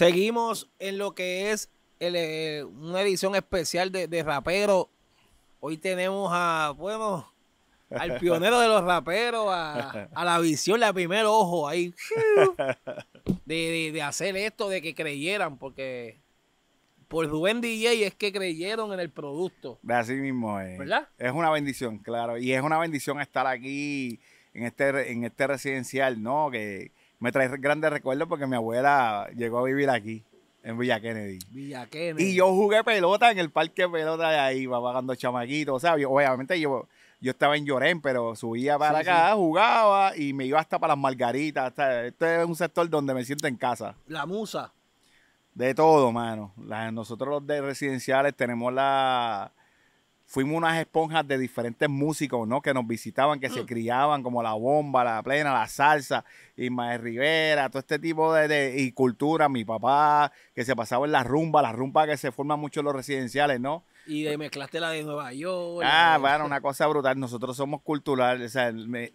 Seguimos en lo que es eh, una edición especial de, de rapero. Hoy tenemos a, bueno, al pionero de los raperos, a, la visión, la primer ojo ahí, de, hacer esto, de que creyeran, porque por Rubén DJ es que creyeron en el producto. Así mismo es. ¿Verdad? Es una bendición, claro. Y es una bendición estar aquí en este, en este residencial, ¿no? Que, me trae grandes recuerdos porque mi abuela llegó a vivir aquí, en Villa Kennedy. Villa Kennedy. Y yo jugué pelota en el parque de pelota de ahí, va vagando chamaquito, o sea, obviamente yo, yo estaba en Llorén, pero subía para acá, jugaba y me iba hasta para las margaritas. este es un sector donde me siento en casa. La musa. De todo, mano. nosotros los de residenciales tenemos la fuimos unas esponjas de diferentes músicos, ¿no? Que nos visitaban, que se mm. criaban, como la bomba, la plena, la salsa, y Ismael Rivera, todo este tipo de, y cultura. Mi papá, que se pasaba en la rumba, la rumba que se forma mucho en los residenciales, ¿no? Y mezclaste la de Nueva York. Ah, bueno, una cosa brutal. Nosotros somos culturales.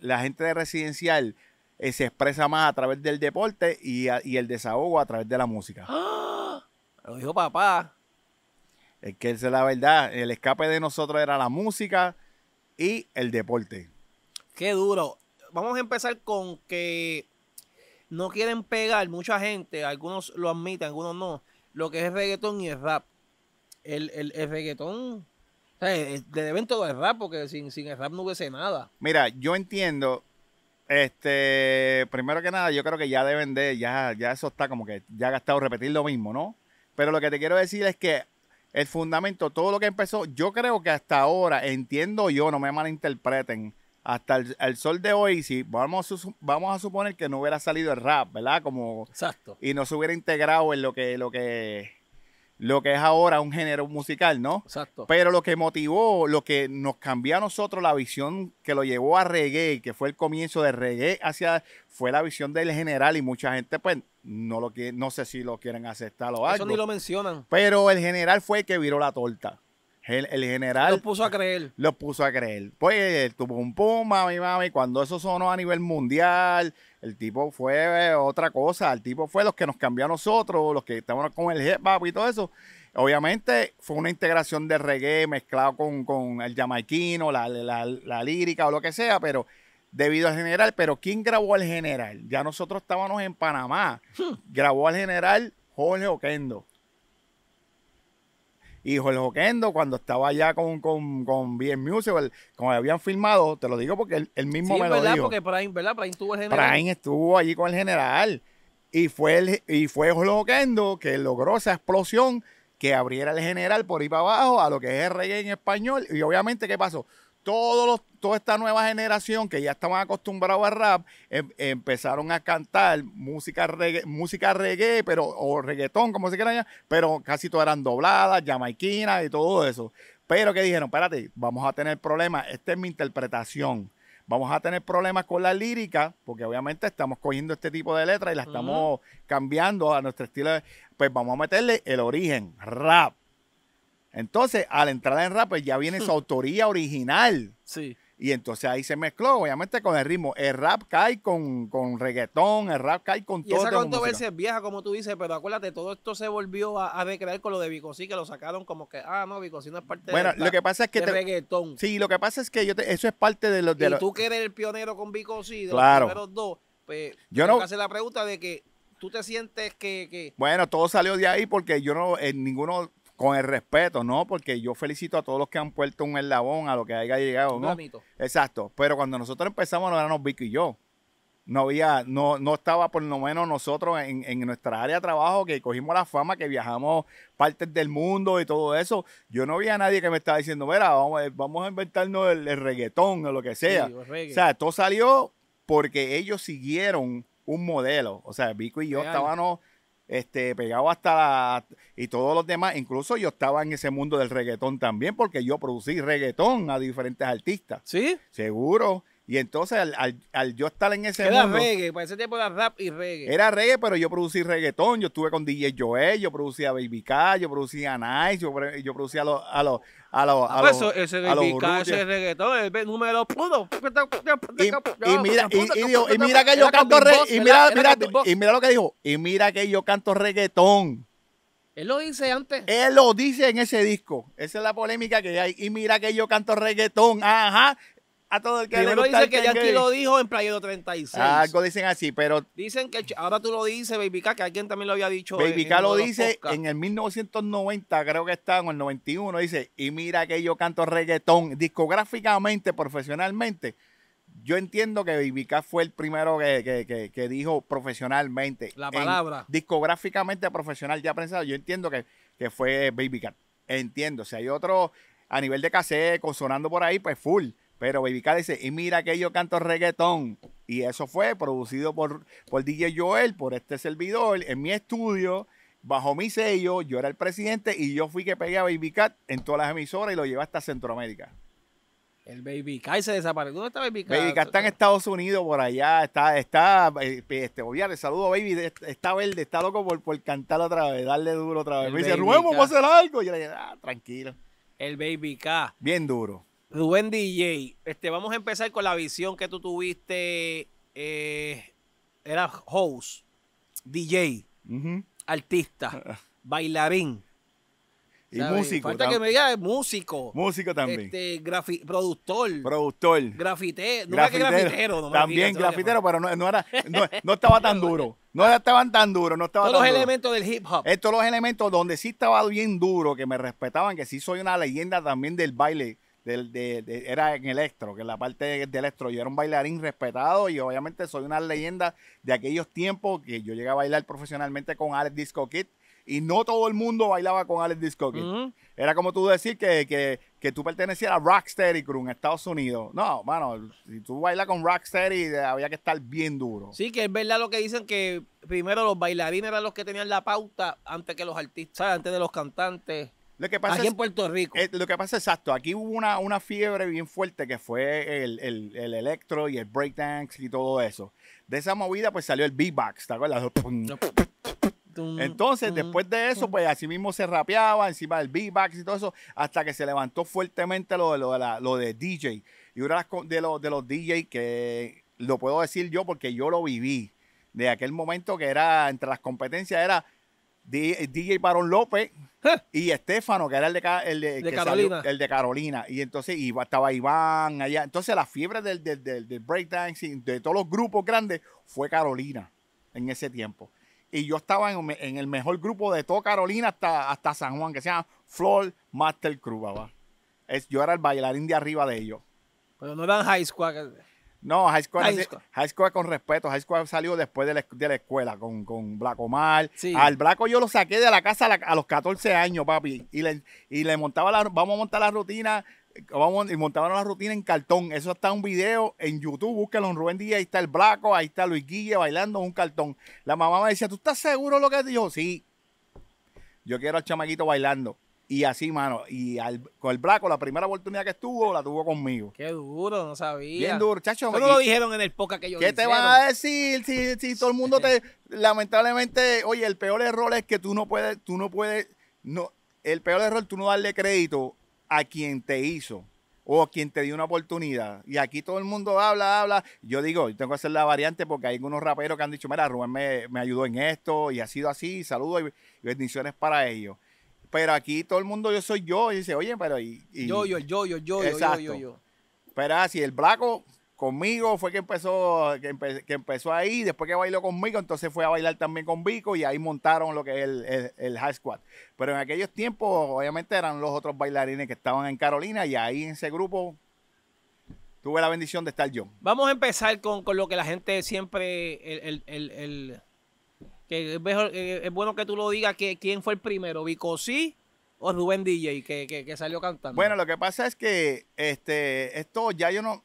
la gente de residencial eh, se expresa más a través del deporte y, el desahogo a través de la música. ¡Ah! Lo dijo papá. Es que es la verdad, el escape de nosotros era la música y el deporte. Qué duro. Vamos a empezar con que no quieren pegar mucha gente, algunos lo admiten, algunos no, lo que es reggaetón y el rap. El, el, el reggaetón, o deben todo el rap, porque sin, el rap no hubiese nada. Mira, yo entiendo, este, primero que nada, yo creo que ya deben de, ya, ya eso está como que ya ha gastado repetir lo mismo, ¿no? Pero lo que te quiero decir es que el fundamento, todo lo que empezó, yo creo que hasta ahora, entiendo yo, no me malinterpreten, hasta el, sol de hoy, si vamos a, vamos a suponer que no hubiera salido el rap, ¿verdad? Como, Exacto. Y no se hubiera integrado en lo que, lo que, lo que es ahora un género musical, ¿no? Exacto. Pero lo que motivó, lo que nos cambió a nosotros la visión que lo llevó a reggae, que fue el comienzo de reggae hacia, fue la visión del general y mucha gente, pues, no lo que no sé si lo quieren aceptar o algo. Eso ni lo mencionan. Pero el general fue el que viró la torta. El, general. lo puso a creer. lo puso a creer. Pues tuvo un pum, mami, mami. Cuando eso sonó a nivel mundial, el tipo fue eh, otra cosa. El tipo fue los que nos cambió a nosotros, los que estábamos con el hip hop y todo eso. Obviamente fue una integración de reggae mezclado con, con el jamaiquino, la, la lírica o lo que sea, pero debido al general. Pero ¿quién grabó al general? Ya nosotros estábamos en Panamá. Hmm. Grabó al general Jorge Oquendo. Y Jorge Oquendo, cuando estaba allá con, con, Bien Musical, como habían filmado, te lo digo porque el mismo me lo dijo. ¿verdad? estuvo el general. estuvo allí con el general. Y fue, y fue Jorge Oquendo que logró esa explosión que abriera el general por ahí para abajo a lo que es el en español. Y obviamente, ¿qué pasó? Todos los toda esta nueva generación que ya estaban acostumbrados a rap, em, empezaron a cantar música reggae, música reggae, pero, o reggaetón, como se quiera, pero casi todas eran dobladas, jamaiquinas y todo eso. Pero que dijeron, espérate, vamos a tener problemas, esta es mi interpretación. Vamos a tener problemas con la lírica, porque obviamente estamos cogiendo este tipo de letras y la estamos cambiando a nuestro estilo. pues vamos a meterle el origen, rap. Entonces, al entrar en rap, pues ya viene su autoría original. Sí. Y entonces ahí se mezcló, obviamente, con el ritmo. El rap cae con, con reggaetón, el rap cae con y todo. Y esa es vieja, como tú dices, pero acuérdate, todo esto se volvió a, a recrear con lo de Vicosí, que lo sacaron como que, ah, no, Vicosí no es parte de lo que pasa es que reggaetón. Sí, lo que pasa es que yo eso es parte de los... De y tú que eres el pionero con Vicosí, de los primeros dos, pues yo no... hacer la pregunta de que tú te sientes que, que... Bueno, todo salió de ahí porque yo no, en eh, ninguno con el respeto, ¿no? Porque yo felicito a todos los que han puesto un eslabón a lo que haya llegado, ¿no? Exacto. Pero cuando nosotros empezamos, no éramos Vico y yo. No había, no, no estaba por lo menos nosotros en, nuestra área de trabajo que cogimos la fama, que viajamos partes del mundo y todo eso. Yo no había nadie que me estaba diciendo, mira, vamos, a inventarnos el, reggaetón o lo que sea. o sea, todo salió porque ellos siguieron un modelo. O sea, Vico y yo estábamos este, pegado hasta la... y todos los demás. Incluso yo estaba en ese mundo del reggaetón también, porque yo producí reggaetón a diferentes artistas. ¿Sí? Seguro. Y entonces, al, yo estar en ese era mundo... Era reggae, para ese tiempo era rap y reggae. Era reggae, pero yo producí reggaetón, yo estuve con DJ Joel, yo producía Baby K, yo producía Nice, yo, producía a los... A los a los, ah, pues ese Baby K, ese reggaetón, el número uno. Y, y mira, mira que yo canto reggaetón. Y mira, y mira lo que dijo. Y mira que yo canto reggaetón. Él lo dice antes. Él lo dice en ese disco. Esa es la polémica que hay. Y mira que yo canto reggaetón. Ajá todo el que Primero lo dijo en Playero 36. algo dicen así, pero... Dicen que, ahora tú lo dices, Baby que alguien también lo había dicho. Baby lo dice en el 1990, creo que está, en el 91, dice, y mira que yo canto reggaetón discográficamente, profesionalmente. Yo entiendo que Baby fue el primero que, dijo profesionalmente. La palabra. discográficamente profesional, ya pensado. Yo entiendo que, que fue Baby Entiendo. Si hay otro a nivel de cassette, sonando por ahí, pues full. Pero Baby K dice, y mira que yo canto reggaetón. Y eso fue producido por, por DJ Joel, por este servidor, en mi estudio, bajo mi sello. Yo era el presidente y yo fui que pegué a Baby Cat en todas las emisoras y lo llevé hasta Centroamérica. El Baby Cat se desapareció. ¿Dónde está Baby Cat? Baby Cat está en Estados Unidos, por allá. Está, está, eh, este, obviamente, saludo Baby, está verde, está loco por, por cantar otra vez, darle duro otra vez. me dice, ¿ruemos vamos hacer algo. Y yo le dije, ah, tranquilo. El Baby Cat. Bien duro. Rubén DJ, este, vamos a empezar con la visión que tú tuviste. Eh, era host, DJ, artista, ah, ah. bailarín. Y músico. Falta que me diga músico. Músico también. Este, productor. Productor. Grafite no grafitero. que grafitero. también grafitero, pero no, era, no, estaba tan duro. No estaban tan duros. No estaba todos los elementos del hip hop. Estos eh, los elementos donde sí estaba bien duro, que me respetaban, que sí soy una leyenda también del baile del, de, era en electro, que la parte de, electro yo era un bailarín respetado y obviamente soy una leyenda de aquellos tiempos que yo llegué a bailar profesionalmente con Alex Disco Kid y no todo el mundo bailaba con Alex Disco Kid. Era como tú decir que, que, tú pertenecías a Rocksteady Crew en Estados Unidos. No, mano, si tú bailas con Rocksteady eh, había que estar bien duro. Sí, que es verdad lo que dicen que primero los bailarines eran los que tenían la pauta antes que los artistas, antes de los cantantes que pasa aquí en Puerto Rico. Eh, lo que pasa, exacto, aquí hubo una, una fiebre bien fuerte que fue el, electro y el breakdance y todo eso. De esa movida, pues salió el beatbox, ¿te acuerdas? Entonces, después de eso, pues así mismo se rapeaba encima del beatbox y todo eso, hasta que se levantó fuertemente lo de, lo DJ. Y uno de los, de los DJ que lo puedo decir yo porque yo lo viví, de aquel momento que era entre las competencias, era DJ, Barón López y Estefano, que era el de, Carolina. el de Carolina. Y entonces iba, estaba Iván allá. Entonces la fiebre del, del, del, breakdancing, de todos los grupos grandes, fue Carolina en ese tiempo. Y yo estaba en, el mejor grupo de toda Carolina hasta, hasta San Juan, que se llama Floor Master Crew, es, yo era el bailarín de arriba de ellos. Pero no eran high squad. No, High School High, con respeto. High School salió después de la, escuela con, con Blaco Mal. Al Blaco yo lo saqué de la casa a, los 14 años, papi. Y le, montaba la. Vamos a montar la rutina. Vamos, y montaba la rutina en cartón. Eso está un video en YouTube. Búsquenlo en Rubén Díaz. Ahí está el Blaco. Ahí está Luis Guille bailando en un cartón. La mamá me decía, ¿tú estás seguro de lo que dijo? Sí. Yo quiero al chamaquito bailando. Y así, mano. Y al, con el Braco, la primera oportunidad que estuvo, la tuvo conmigo. Qué duro, no sabía. Bien duro, chacho. no lo dijeron en el poca que yo ¿Qué te van a decir si, si todo el mundo te. lamentablemente, oye, el peor error es que tú no puedes. Tú no puedes. No, el peor error es tú no darle crédito a quien te hizo o a quien te dio una oportunidad. Y aquí todo el mundo habla, habla. Yo digo, yo tengo que hacer la variante porque hay algunos raperos que han dicho, mira, Rubén me, me ayudó en esto y ha sido así. Saludos y bendiciones para ellos pero aquí todo el mundo, yo soy yo. Y dice, oye, pero. Y, Yo, yo, yo, yo, yo, yo, yo, yo. Pero así, ah, el blanco conmigo fue que empezó, que, empezó ahí. Después que bailó conmigo, entonces fue a bailar también con Vico y ahí montaron lo que es el, el, High Squad. Pero en aquellos tiempos, obviamente, eran los otros bailarines que estaban en Carolina y ahí en ese grupo tuve la bendición de estar yo. Vamos a empezar con, lo que la gente siempre, el, que es, mejor, es bueno que tú lo digas que quién fue el primero, Vico sí o Rubén DJ, que, salió cantando. Bueno, lo que pasa es que este, esto ya yo no.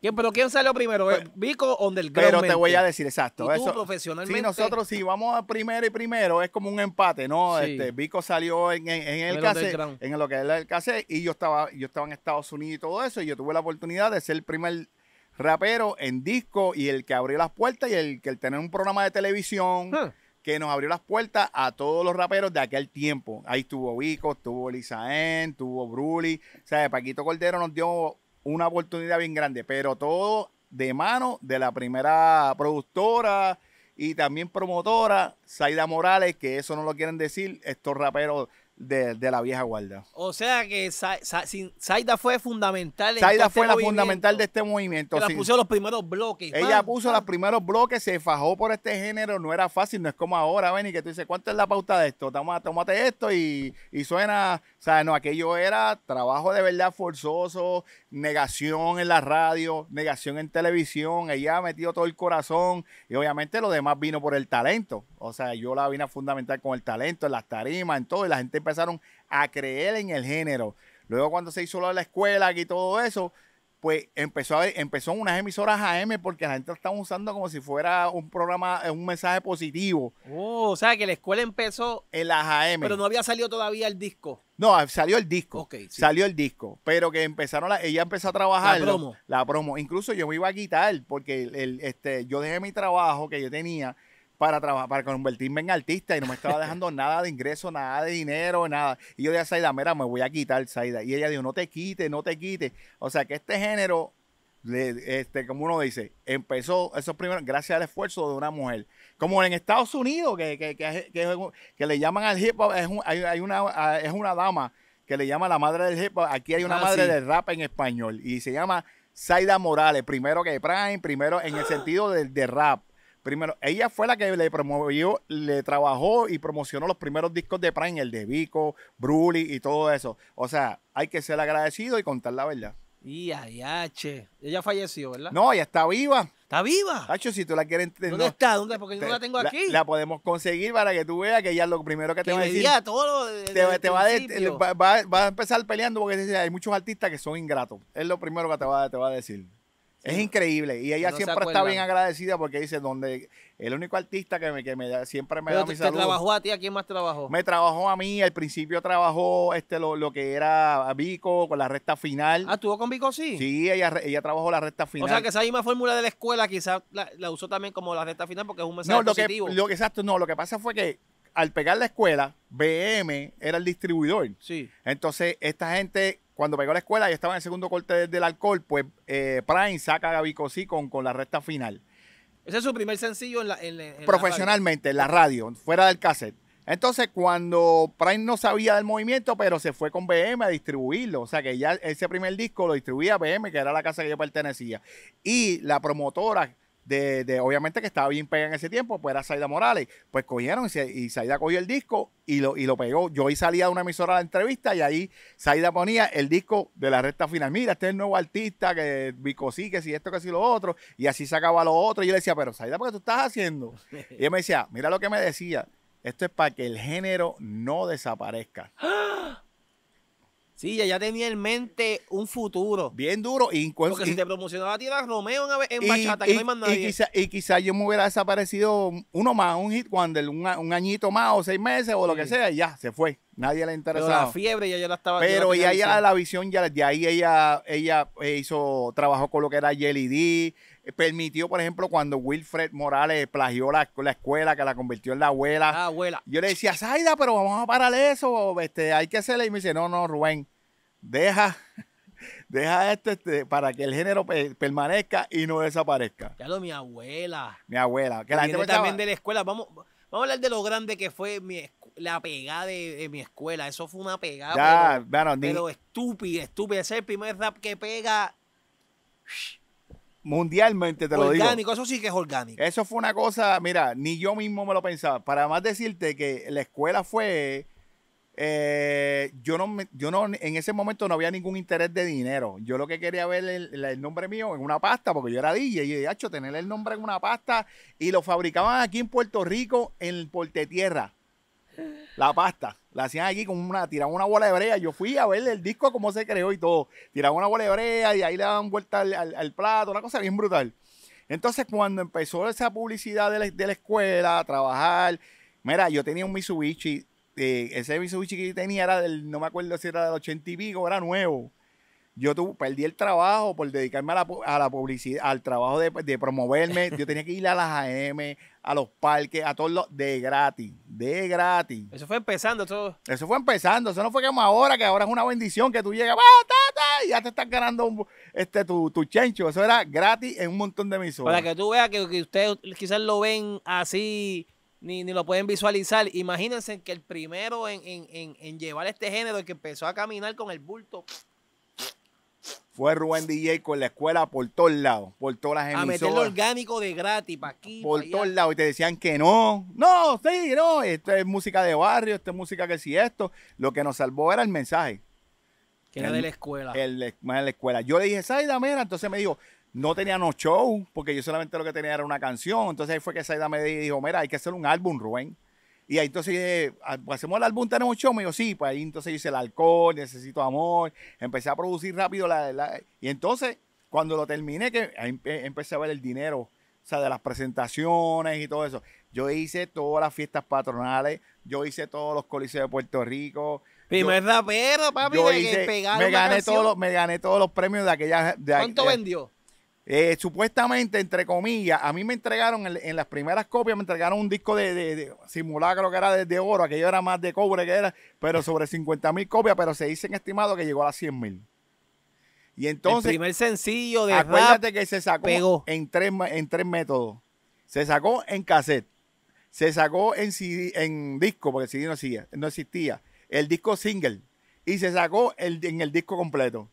¿Pero quién salió primero? Pues, eh, Vico o Gran? Pero te voy a decir, exacto. ¿Y tú, Sí, nosotros si vamos a primero y primero es como un empate, ¿no? Este, Vico salió en, en, el cassette, en lo que es el cassette, y yo estaba, yo estaba en Estados Unidos y todo eso, y yo tuve la oportunidad de ser el primer rapero en disco y el que abrió las puertas y el que el tener un programa de televisión. que nos abrió las puertas a todos los raperos de aquel tiempo. Ahí estuvo Vico, estuvo En, estuvo Bruli. O sea, Paquito Cordero nos dio una oportunidad bien grande, pero todo de mano de la primera productora y también promotora, Zaida Morales, que eso no lo quieren decir estos raperos de, la vieja guarda. O sea que Saida fue fundamental. En este fue la fundamental de este movimiento. Que puso los primeros bloques. Ella puso los primeros bloques, se fajó por este género, no era fácil, no es como ahora, ven, y que tú dices, ¿cuánto es la pauta de esto? Tómate esto y, y suena, o sea, no, aquello era trabajo de verdad forzoso, negación en la radio, negación en televisión, ella ha metido todo el corazón y obviamente lo demás vino por el talento. O sea, yo la vine a fundamentar con el talento, en las tarimas, en todo, y la gente empezaron a creer en el género. Luego cuando se hizo de la escuela y todo eso, pues empezó, a, empezó en unas emisoras AM porque la gente lo estaba usando como si fuera un programa, eh, un mensaje positivo. Oh, o sea que la escuela empezó en las AM. Pero no había salido todavía el disco. No, salió el disco. Salió el disco. Pero que empezaron, la, ella empezó a trabajar. La promo. La promo. Incluso yo me iba a quitar porque este, yo dejé mi trabajo que yo tenía para trabajar, para convertirme en artista y no me estaba dejando nada de ingreso, nada de dinero, nada. Y yo dije a Saida, mira, me voy a quitar, Saida. Y ella dijo, no te quites, no te quites. O sea que este género, este, como uno dice, empezó esos primeros, gracias al esfuerzo de una mujer. Como en Estados Unidos, que, que, le llaman al hip hop, es, hay, una, es una dama que le llama la madre del hip hop. Aquí hay una ah, madre del rap en español y se llama Saida Morales, primero que Prime, primero en el sentido del de rap. Primero, ella fue la que le promovió, le trabajó y promocionó los primeros discos de Prime, el de Vico, Bruli y todo eso. O sea, hay que ser agradecido y contar la verdad. Y che. Ella falleció, ¿verdad? No, ella está viva. ¿Está viva? Hacho, si tú la quieres entender. ¿Dónde está? ¿Dónde? Porque yo no la tengo aquí. La, podemos conseguir para que tú veas que ella es lo primero que, te va a decir. te, va, a empezar peleando porque hay muchos artistas que son ingratos. Es lo primero que te va a decir. Es increíble. Y ella siempre está bien agradecida porque dice, donde el único artista que me, que siempre me da mi ¿Te trabajó a ti? ¿A quién más trabajó? Me trabajó a mí. Al principio trabajó este lo, que era Vico con la recta final. ¿Ah, con Vico sí? Sí, ella, ella trabajó la recta final. O sea, que esa misma fórmula de la escuela quizás la, usó también como la recta final porque es un mensaje no, lo positivo. Que, exacto, no, lo que pasa fue que al pegar la escuela, BM era el distribuidor. Sí. Entonces, esta gente cuando pegó la escuela y estaba en el segundo corte del alcohol, pues eh, Prime saca a Gaby Cosí con, con la recta final. Ese es su primer sencillo en la, Profesionalmente, en la radio, fuera del cassette. Entonces, cuando Prime no sabía del movimiento, pero se fue con BM a distribuirlo. O sea, que ya ese primer disco lo distribuía BM, que era la casa que yo pertenecía. Y la promotora de, obviamente que estaba bien pega en ese tiempo, pues era Saida Morales. Pues cogieron y, Saida cogió el disco y lo, y lo pegó. Yo ahí salía de una emisora de la entrevista y ahí Saida ponía el disco de la recta final. Mira, este es el nuevo artista, que Bicosí sí, que si esto, que si lo otro. Y así sacaba lo otro. Y yo le decía, pero Saida, ¿por qué tú estás haciendo? Y él me decía, mira lo que me decía. Esto es para que el género no desaparezca. Sí, ya, ya tenía en mente un futuro. Bien duro. Y, Porque si te promocionaba a ti Romeo en bachata, que no hay más nadie. Y quizá, yo me hubiera desaparecido uno más, un hit cuando un, añito más, o seis meses, o lo que sea, y ya, se fue. Nadie le interesaba. Pero la fiebre ya, ya la estaba. Pero ya la visión, ya de ahí ella, ella eh, hizo, trabajó con lo que era Jelly D, eh, permitió, por ejemplo, cuando Wilfred Morales plagió la, escuela, que la convirtió en la abuela. abuela. Yo le decía, Zaida, pero vamos a parar eso, este, hay que hacerle. Y me dice, no, no, Rubén, deja deja esto este, para que el género permanezca y no desaparezca. Ya lo mi abuela. Mi abuela. Que también de la escuela. Vamos, vamos a hablar de lo grande que fue mi, la pegada de, mi escuela. Eso fue una pegada. pero, estúpido estúpido Ese es el primer rap que pega. Mundialmente te lo digo. Orgánico, eso sí que es orgánico. Eso fue una cosa, mira, ni yo mismo me lo pensaba. Para más decirte que la escuela fue. Eh, yo no yo no en ese momento no había ningún interés de dinero. Yo lo que quería ver el, el nombre mío en una pasta, porque yo era DJ y de hecho tener el nombre en una pasta y lo fabricaban aquí en Puerto Rico en el Portetierra. La pasta. La hacían aquí con una, tiraban una bola de brea. Yo fui a ver el disco cómo se creó y todo. Tiraban una bola de brea y ahí le daban vuelta al, plato, una cosa bien brutal. Entonces, cuando empezó esa publicidad de la, escuela, a trabajar, mira, yo tenía un Mitsubishi. Eh, ese Mitsubishi que tenía era del, no me acuerdo si era del ochenta y pico, era nuevo. Yo perdí el trabajo por dedicarme a la, publicidad, al trabajo de, promoverme. Yo tenía que ir a las AM, a los parques, a todos los de gratis, de gratis. Eso fue empezando todo. Eso fue empezando, eso no fue como ahora, que ahora es una bendición que tú llegas, y ya te están ganando este tu, tu chencho, eso era gratis en un montón de emisoras. Para que tú veas que, ustedes quizás lo ven así ni, lo pueden visualizar. Imagínense que el primero en, en, en, en llevar este género, el que empezó a caminar con el bulto, fue Rubén DJ con la escuela por todos lados, por todas las emisoras. A meter orgánico de gratis para aquí. Por todos lados. Y te decían que no. No, sí, no. Esto es música de barrio, esto es música que sí, esto. Lo que nos salvó era el mensaje. Que era de la escuela. El, de la escuela. Yo le dije, Saida, mira. Entonces me dijo, no no show, porque yo solamente lo que tenía era una canción. Entonces ahí fue que Saida me dijo, mira, hay que hacer un álbum, Rubén. Y ahí entonces ah, pues hacemos el álbum, tenemos show, me dijo, sí, pues ahí entonces hice el alcohol, necesito amor, empecé a producir rápido la, y entonces cuando lo terminé, que empecé a ver el dinero, o sea, de las presentaciones y todo eso. Yo hice todas las fiestas patronales, yo hice todos los coliseos de Puerto Rico. Primer rapero, papi, yo hice, me gané, todos los, me gané todos los premios de aquella... De, ¿Cuánto vendió? Eh, supuestamente, entre comillas, a mí me entregaron en, las primeras copias, me entregaron un disco de, de, simulacro que era de, oro, aquello era más de cobre que era, pero sobre 50 mil copias, pero se dicen estimado que llegó a las 100 mil. Y entonces. El primer sencillo de Acuérdate que se sacó En, tres, en tres métodos. Se sacó en cassette. Se sacó en, en disco, porque el CD no existía, no existía. El disco single. Y se sacó el, en el disco completo.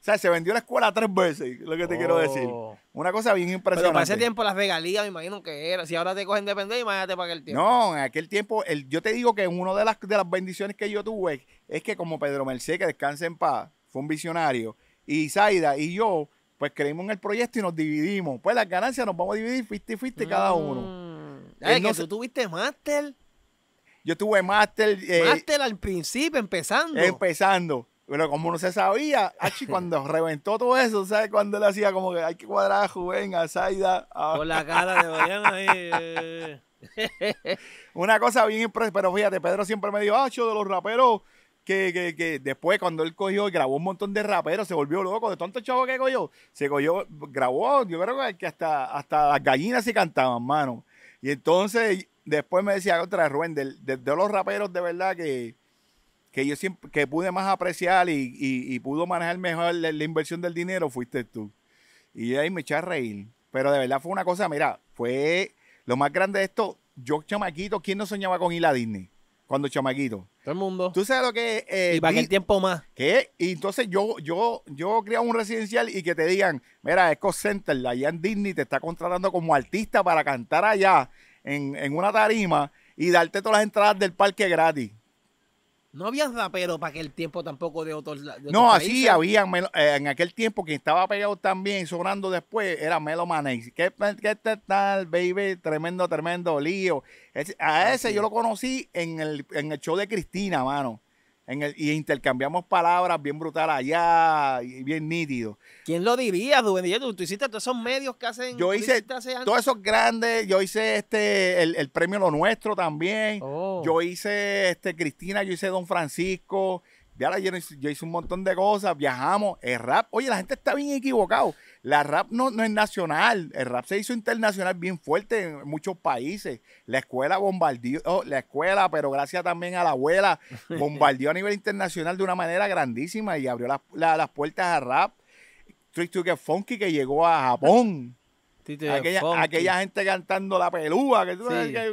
O sea, se vendió la escuela tres veces, lo que te quiero decir. Oh. Una cosa bien impresionante. Pero para ese tiempo las regalías, me imagino que era. Si ahora te cogen de imagínate para aquel tiempo. No, en aquel tiempo, el, yo te digo que una de las, de las bendiciones que yo tuve es que como Pedro Merced, que descanse en paz, fue un visionario, y Zaida y yo, pues creímos en el proyecto y nos dividimos. Pues las ganancias nos vamos a dividir 50-50 cada mm. uno. Ay, que tú tuviste máster. Yo tuve máster. Eh, máster al principio, empezando. Empezando. Pero como no se sabía, Achi cuando reventó todo eso, ¿sabes? Cuando le hacía como que hay que cuadrar a Juven, a Con la cara de Mariano ahí. Eh. Una cosa bien impresionante, pero fíjate, Pedro siempre me dijo, ah, Acho, de los raperos, que, después cuando él cogió y grabó un montón de raperos, se volvió loco, de tantos chavo que cogió, se cogió, grabó, yo creo que hasta, hasta las gallinas se cantaban, mano. Y entonces, después me decía otra, Rubén, de, de los raperos de verdad que que yo siempre que pude más apreciar y, y, pudo manejar mejor la, inversión del dinero fuiste tú. Y ahí me eché a reír. Pero de verdad fue una cosa, mira, fue lo más grande de esto. Yo, chamaquito, ¿quién no soñaba con ir a Disney? Cuando chamaquito. Todo el mundo. ¿Tú sabes lo que eh, y para qué tiempo más. ¿Qué? Y entonces yo, yo, yo un residencial y que te digan, mira, Eco Center, allá en Disney te está contratando como artista para cantar allá en, en una tarima y darte todas las entradas del parque gratis. No había rapero para aquel tiempo tampoco de otros. De no, así había. Eh, en aquel tiempo que estaba pegado también, sonando después, era Melo Manex. ¿Qué, ¿Qué, tal, baby? Tremendo, tremendo lío. a ese yo lo conocí en el, en el show de Cristina, mano y intercambiamos palabras bien brutal allá, y bien nítido. ¿Quién lo diría, ¿Tú, hiciste todos esos medios que hacen. Yo hice todos esos grandes. Yo hice este el, premio Lo Nuestro también. Oh. Yo hice este Cristina, yo hice Don Francisco yo, hice un montón de cosas, viajamos, el rap, oye, la gente está bien equivocado. La rap no, no es nacional, el rap se hizo internacional bien fuerte en muchos países. La escuela bombardeó, oh, la escuela, pero gracias también a la abuela, bombardeó a nivel internacional de una manera grandísima y abrió las puertas al rap. Trick to Get Funky que llegó a Japón. Aquella, gente cantando la pelúa, que,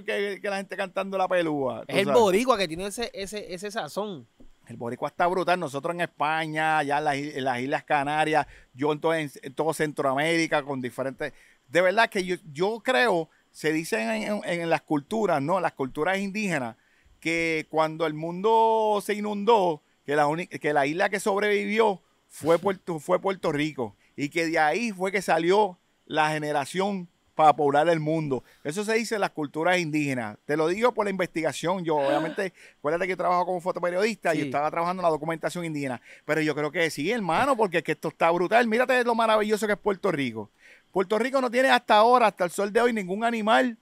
que, la gente cantando la pelúa. Es el borigua que tiene ese, ese, ese sazón. El boricua está brutal. Nosotros en España, allá en las, Islas Canarias, yo en, todo Centroamérica con diferentes... De verdad que yo, creo, se dice en, las culturas, ¿no? Las culturas indígenas, que cuando el mundo se inundó, que la, que la isla que sobrevivió fue fue Puerto Rico. Y que de ahí fue que salió la generación para poblar el mundo. Eso se dice en las culturas indígenas. Te lo digo por la investigación. Yo, ah. obviamente, acuérdate que yo trabajo como fotoperiodista y estaba trabajando en la documentación indígena. Pero yo creo que sí, hermano, porque esto está brutal. Mírate lo maravilloso que es Puerto Rico. Puerto Rico no tiene hasta ahora, hasta el sol de hoy, ningún animal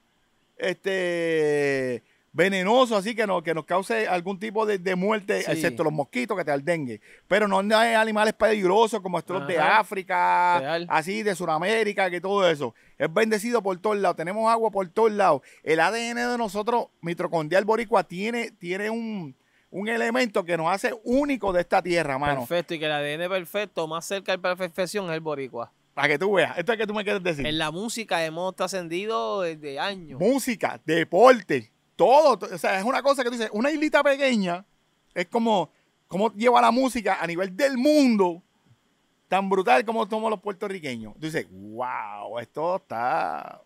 este, venenoso, así que, no, que nos cause algún tipo de, muerte, excepto los mosquitos que te ardenguen. Pero no hay animales peligrosos como estos de África, así de Sudamérica, que todo eso. Es bendecido por todos lados, tenemos agua por todos lados. El ADN de nosotros, mitocondrial boricua, tiene, tiene un elemento que nos hace único de esta tierra, mano. Perfecto, y que el ADN perfecto, más cerca de la perfección, es el boricua. Para que tú veas, esto es que tú me quieres decir. En la música hemos trascendido desde años. Música, deporte, todo, o sea, es una cosa que tú dices, una islita pequeña es como, como lleva la música a nivel del mundo tan brutal como somos los puertorriqueños. Tú dices, wow, esto está...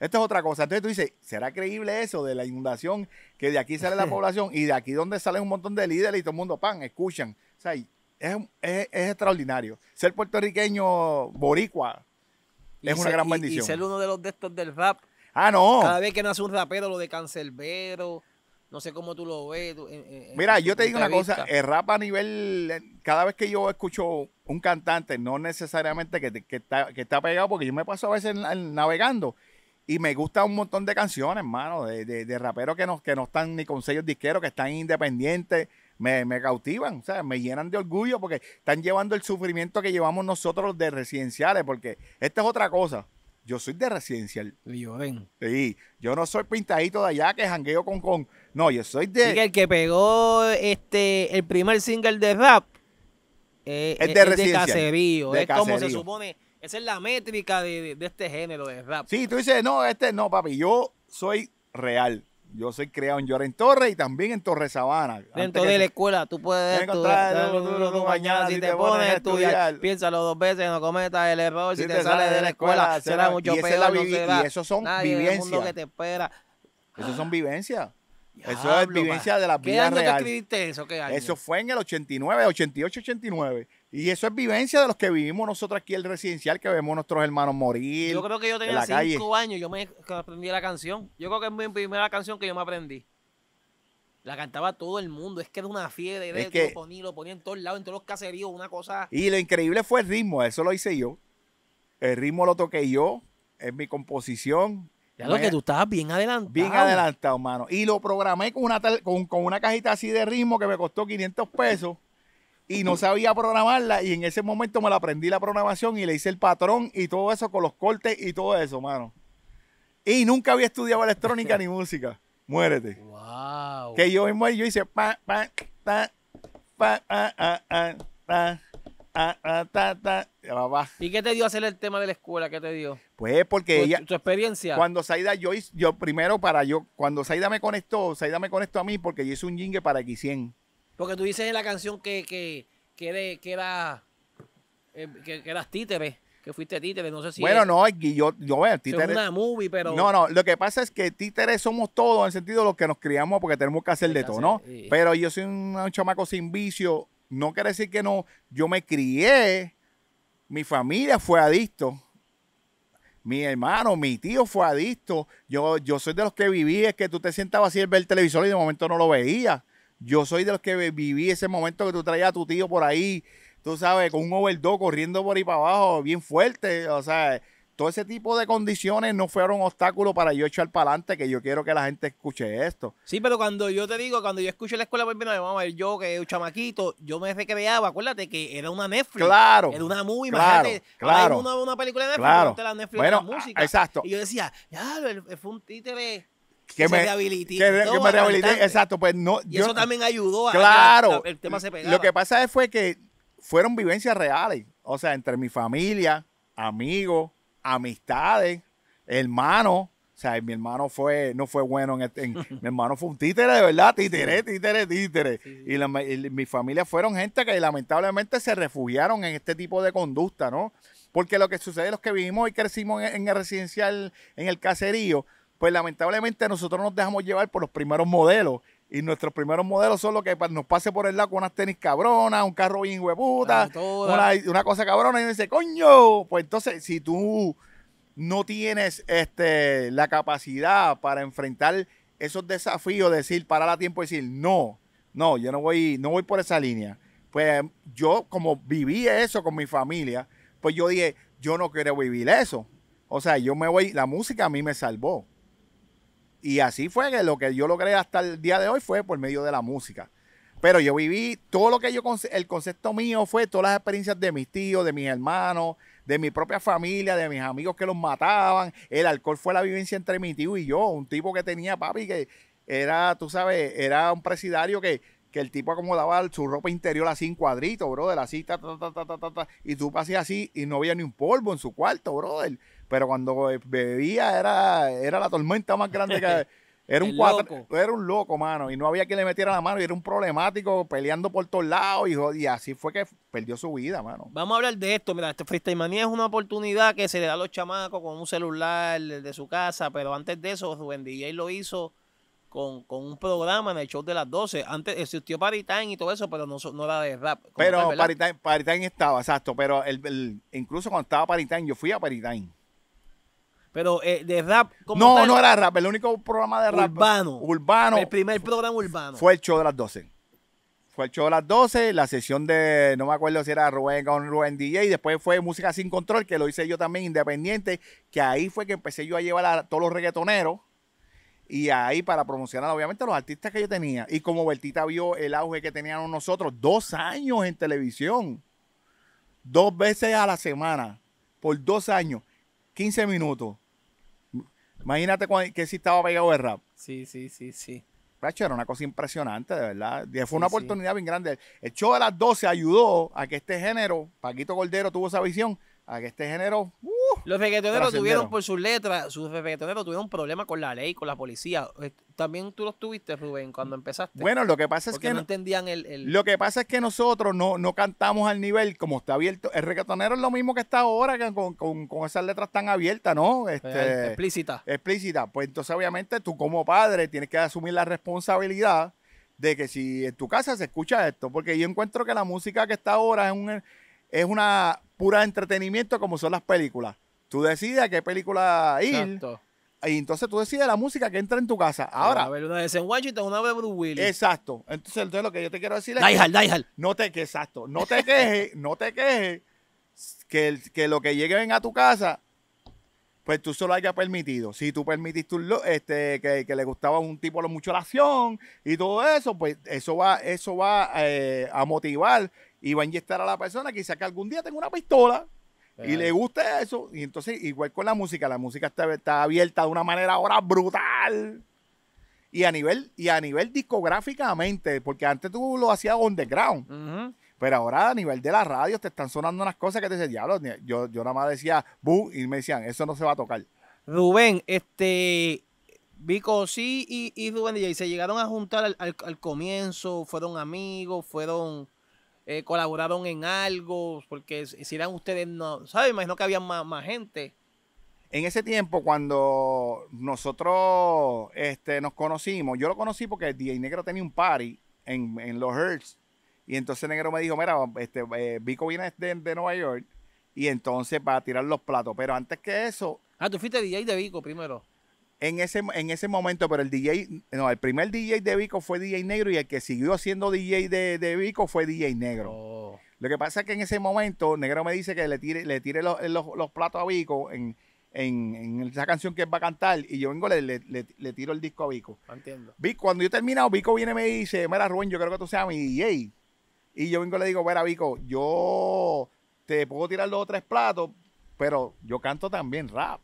Esto es otra cosa. Entonces tú dices, ¿será creíble eso de la inundación? Que de aquí sale la población y de aquí donde salen un montón de líderes y todo el mundo, pan, escuchan. O sea, es, extraordinario. Ser puertorriqueño boricua es una gran bendición. Y, ser uno de los de estos del rap Ah, no. Cada vez que nace un rapero, lo de Cancelbero No sé cómo tú lo ves. Mira, yo te digo una cosa, el rap a nivel, eh, cada vez que yo escucho un cantante, no necesariamente que, está, pegado, porque yo me paso a veces navegando y me gusta un montón de canciones, hermano, de, de, raperos que no, que no están ni con sellos disqueros, que están independientes, me, me cautivan, o sea, me llenan de orgullo porque están llevando el sufrimiento que llevamos nosotros de residenciales, porque esta es otra cosa. Yo soy de residencial. Sí, yo no soy pintadito de allá que jangueo con con. No, yo soy de. el que pegó este el primer single de rap. Eh, es, eh, de es como se supone. Esa es la métrica de, de este género de rap. Sí, tú dices, no, este no, papi. Yo soy real. Yo soy creado en Lloren Torre y también en Torre Sabana. Dentro de la escuela tú puedes estudiar si te, pones a estudiar, Piénsalo dos veces, no cometas el error. Si, te, sales de la escuela, será mucho peor. y eso son nadie vivencias. que te espera. Eso son vivencias. eso es vivencia de la vida real. ¿Qué año escribiste eso? Eso fue en el 89, 88, 89. Y eso es vivencia de los que vivimos nosotros aquí en el residencial, que vemos nuestros hermanos morir. Yo creo que yo tenía cinco años, yo me aprendí la canción. Yo creo que es mi primera canción que yo me aprendí. La cantaba todo el mundo, es que era una fiebre, lo ponía, en todos lados, en todos los caseríos, una cosa. Y lo increíble fue el ritmo, eso lo hice yo. El ritmo lo toqué yo, es mi composición. Ya lo que tú estabas bien adelantado. Bien adelantado, mano. Y lo programé con una cajita así de ritmo que me costó 500 pesos y no sabía programarla y en ese momento me la aprendí la programación y le hice el patrón y todo eso con los cortes y todo eso, mano. Y nunca había estudiado electrónica ni música. Muérete. Wow. Que yo mismo yo hice pa pa ta pa a a a ta ta ta ¿Y qué te dio hacer el tema de la escuela? ¿Qué te dio? Pues porque ella. ¿Tu experiencia? Cuando Saida, yo, yo primero para yo, cuando Saida me conectó, Saida me conectó a mí porque yo hice un jingle para X100. Porque tú dices en la canción que, que, que, eh, que eras títeres, que fuiste títere, no sé si. Bueno, no, yo, yo títeres. Es una movie, pero. No, no, lo que pasa es que títeres somos todos en el sentido de los que nos criamos porque tenemos que hacer de todo, ¿no? Pero yo soy un, chamaco sin vicio, no quiere decir que no. Yo me crié, mi familia fue adicto mi hermano, mi tío fue adicto. Yo, yo soy de los que viví, es que tú te sentabas así ver el televisor y de momento no lo veías. Yo soy de los que viví ese momento que tú traías a tu tío por ahí, tú sabes, con un overdose corriendo por ahí para abajo, bien fuerte. O sea, todo ese tipo de condiciones no fueron obstáculos para yo echar para adelante, que yo quiero que la gente escuche esto. Sí, pero cuando yo te digo, cuando yo escuché la escuela por primera mamá, yo que era un chamaquito, yo me recreaba, acuérdate que era una Netflix. Claro. Era una movie, claro, claro. Una, una película de Netflix, la Netflix bueno, la música. exacto. Y yo decía, ya, fue un títere que, me rehabilité. exacto. Pues no, y eso también ayudó a que el tema se pegara. Lo que pasa fue que fueron vivencias reales. O sea, entre mi familia, amigos, amistades, hermanos. O sea, mi hermano fue, no fue bueno en, este, mi hermano fue un títere, de verdad, títere, títere, títere. Y, mi familia fueron gente que lamentablemente se refugiaron en este tipo de conducta, ¿no? Porque lo que sucede, los que vivimos y crecimos en el residencial, en el caserío, pues lamentablemente nosotros nos dejamos llevar por los primeros modelos. Y nuestros primeros modelos son los que nos pase por el lado con unas tenis cabronas, un carro bien hueputa, ah, una, cosa cabrona. Y dice, coño, pues entonces si tú no tienes este, la capacidad para enfrentar esos desafíos, decir, parar a tiempo y decir, no, no, yo no voy, no voy por esa línea. Pues yo como viví eso con mi familia, pues yo dije, yo no quiero vivir eso. O sea, yo me voy, la música a mí me salvó. Y así fue que lo que yo logré hasta el día de hoy fue por medio de la música. Pero yo viví todo lo que yo, el concepto mío fue todas las experiencias de mis tíos, de mis hermanos, de mi propia familia, de mis amigos que los mataban. El alcohol fue la vivencia entre mi tío y yo, un tipo que tenía papi, que era, tú sabes, era un presidario que, el tipo acomodaba su ropa interior así en cuadrito, brother, así, ta, ta, y tú pasías así y no había ni un polvo en su cuarto, brother. Pero cuando bebía era, era la tormenta más grande que... Era un, cuatro, era un loco, mano. Y no había quien le metiera la mano. Y era un problemático peleando por todos lados. Y, así fue que perdió su vida, mano. Vamos a hablar de esto. Mira, este Freestyle Manía es una oportunidad que se le da a los chamacos con un celular de su casa. Pero antes de eso, Rubén DJ lo hizo con, un programa en el show de las 12. Antes existió Party Time y todo eso, pero no, no era de rap. Pero estaba, exacto. Pero el, incluso cuando estaba Party yo fui a Party pero eh, de rap. no, no era rap. El único programa de rap. Urbano. El primer programa urbano. Fue el show de las 12. Fue el show de las 12. La sesión de. No me acuerdo si era Rubén con Rubén DJ. después fue Música Sin Control, que lo hice yo también independiente. Que ahí fue que empecé yo a llevar a todos los reggaetoneros. Y ahí para promocionar, obviamente, los artistas que yo tenía. Y como Bertita vio el auge que teníamos nosotros, dos años en televisión. Dos veces a la semana. Por dos años 15 minutos. Imagínate que si estaba pegado de rap. Sí, sí, sí, sí. era una cosa impresionante, de verdad. Fue una oportunidad bien grande. El show de las 12 ayudó a que este género, Paquito Cordero tuvo esa visión, a que este género uh, los reggaetoneros tuvieron por sus letras, sus reggaetoneros tuvieron problema con la ley, con la policía. Eh, también tú los tuviste, Rubén, cuando empezaste. Bueno, lo que pasa es que no, entendían el, Lo que pasa es que nosotros no, no cantamos al nivel como está abierto. El reggaetonero es lo mismo que está ahora que con, con, esas letras tan abiertas, ¿no? Este, pues, eh, explícita. Explícita. Pues entonces obviamente tú como padre tienes que asumir la responsabilidad de que si en tu casa se escucha esto, porque yo encuentro que la música que está ahora es un, es una pura entretenimiento como son las películas. Tú decides a qué película ir. Y entonces tú decides la música que entra en tu casa. Ahora. A ver, una vez en Washington, una vez Bruce Willis. Exacto. Entonces, lo que yo te quiero decir es. No te quejes, exacto. No te quejes, no te quejes que, lo que lleguen a tu casa, pues tú solo hayas permitido. Si tú permitiste este, que, le gustaba a un tipo mucho la acción y todo eso, pues eso va, eso va eh, a motivar y va a inyectar a la persona que que algún día tenga una pistola y le gusta eso. Y entonces, igual con la música, la música está, abierta de una manera ahora brutal. Y a nivel, y a nivel discográficamente, porque antes tú lo hacías underground. Pero ahora a nivel de la radio te están sonando unas cosas que te dicen, diablo, yo, nada más decía, buh y me decían, eso no se va a tocar. Rubén, este, Vico sí y, y Rubén DJ se llegaron a juntar al comienzo, fueron amigos, fueron eh, colaboraron en algo, porque si eran ustedes, no, ¿sabes? Imagino que había más, gente. En ese tiempo, cuando nosotros este, nos conocimos, yo lo conocí porque el DJ Negro tenía un party en, en los Hertz. Y entonces Negro me dijo, mira, este, eh, Vico viene de, Nueva York y entonces para tirar los platos. Pero antes que eso... Ah, tú fuiste DJ de Vico primero en ese, en ese momento, pero el DJ, no, el primer DJ de Vico fue DJ Negro y el que siguió siendo DJ de, de Vico fue DJ Negro. Oh. Lo que pasa es que en ese momento Negro me dice que le tire, le tire los, platos a Vico en, esa canción que él va a cantar y yo vengo, le, le, tiro el disco a Vico. Entiendo. cuando yo he terminado, Vico viene y me dice, mira Rubén, yo creo que tú seas mi DJ. Y yo vengo y le digo, mira Vico, yo te puedo tirar los tres platos, pero yo canto también rap.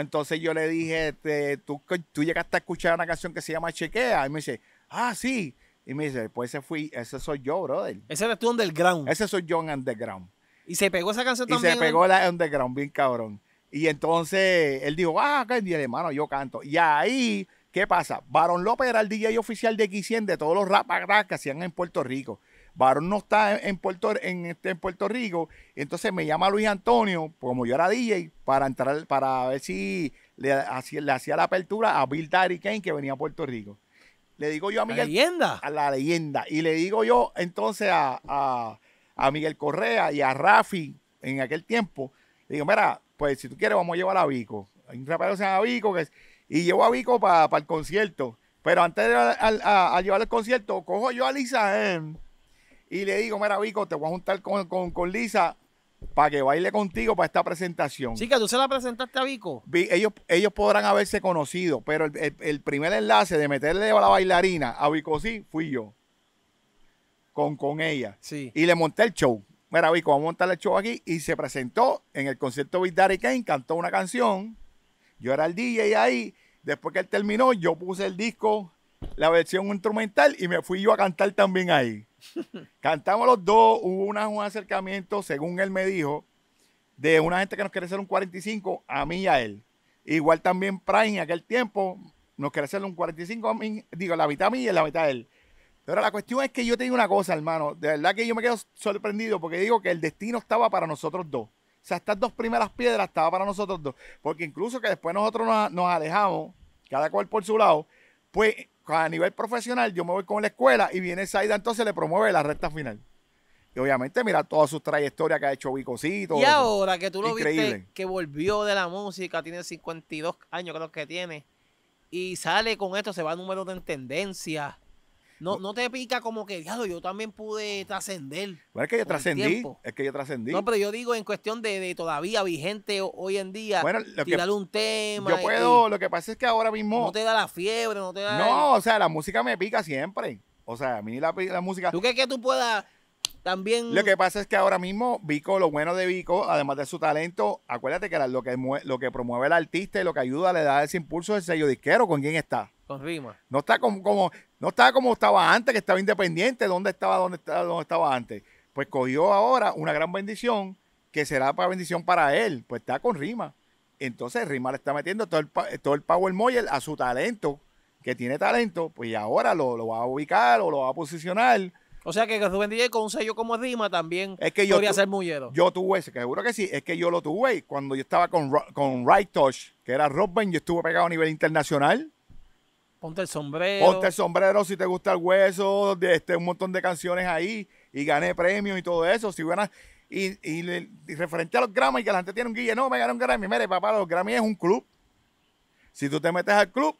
Entonces yo le dije, este, ¿tú, llegaste a escuchar una canción que se llama Chequea. Y me dice, ah, sí. Y me dice, pues ese fui, ese soy yo, brother. Ese era tú underground. Ese soy yo en underground. Y se pegó esa canción también. Y se pegó la underground, bien cabrón. Y entonces él dijo, ah, en hermano, yo canto. Y ahí, ¿qué pasa? Barón López era el DJ oficial de X100 de todos los rapas que hacían en Puerto Rico. Barón no está en Puerto, en, este, Puerto Rico. Entonces me llama Luis Antonio, como yo era DJ, para entrar, para ver si le hacía, la apertura a Bill Daddy Kane que venía a Puerto Rico. Le digo yo a Miguel. leyenda. A la leyenda. Y le digo yo entonces a, Miguel Correa y a Rafi en aquel tiempo. Le digo, mira, pues si tú quieres, vamos a llevar a Vico. Hay un rapero que se llama Vico. Que y llevo a Vico para el concierto. Pero antes de a, llevar al concierto, cojo yo a Lisa y le digo, mira, Vico, te voy a juntar con, Lisa para que baile contigo para esta presentación. Sí, que tú se la presentaste a Vico. Ellos, ellos podrán haberse conocido, pero el, primer enlace de meterle a la bailarina a Vico sí fui yo. Con, con ella. Sí. Y le monté el show. Mira, Vico, vamos a montar el show aquí. Y se presentó en el concierto Big Daddy Kane, cantó una canción. Yo era el DJ ahí. Después que él terminó, yo puse el disco la versión instrumental y me fui yo a cantar también ahí. Cantamos los dos, hubo un acercamiento, según él me dijo, de una gente que nos quiere hacer un 45 a mí y a él. Igual también Prime en aquel tiempo nos quiere hacer un 45 a mí, digo, la mitad a mí y la mitad a él. Pero la cuestión es que yo te digo una cosa, hermano, de verdad que yo me quedo sorprendido porque digo que el destino estaba para nosotros dos. O sea, estas dos primeras piedras estaban para nosotros dos. Porque incluso que después nosotros nos alejamos, cada cual por su lado, pues a nivel profesional, yo me voy con la escuela y viene Saida, entonces le promueve la recta final. Y obviamente, mira toda su trayectoria que ha hecho Vicocito. Y ahora que tú lo viste, que volvió de la música, tiene 52 años creo que tiene, y sale con esto, se va a número de tendencia. No, no te pica como que, yo también pude trascender. Bueno, es que yo trascendí. Es que yo trascendí. No, pero yo digo en cuestión de, todavía vigente hoy en día. Bueno, un tema. Yo puedo, lo que pasa es que ahora mismo. No te da la fiebre, no te da. No, o sea, la música me pica siempre. O sea, a mí la, la música. ¿Tú crees que tú puedas.? También... Lo que pasa es que ahora mismo Vico, lo bueno de Vico, además de su talento, acuérdate que lo que, lo que promueve el artista y lo que ayuda le da ese impulso es el sello disquero con quién está. Con rima. No está como, como, no está como estaba antes, que estaba independiente, dónde estaba, dónde estaba, dónde estaba antes. Pues cogió ahora una gran bendición que será para bendición para él. Pues está con rima. Entonces Rima le está metiendo todo el, todo el Power Moyer a su talento, que tiene talento, pues ahora lo, va a ubicar o lo va a posicionar. O sea que con un sello como Rima también que yo podría ser Yo tuve ese, seguro que sí. Es que yo lo tuve cuando yo estaba con, con Right Touch, que era Robben, yo estuve pegado a nivel internacional. Ponte el sombrero. Ponte el sombrero si te gusta el hueso, este, un montón de canciones ahí y gané premios y todo eso. Si y, referente a los Grammy, que la gente tiene un guille, no, me gané un Grammy. Mire, papá, los Grammy es un club. Si tú te metes al club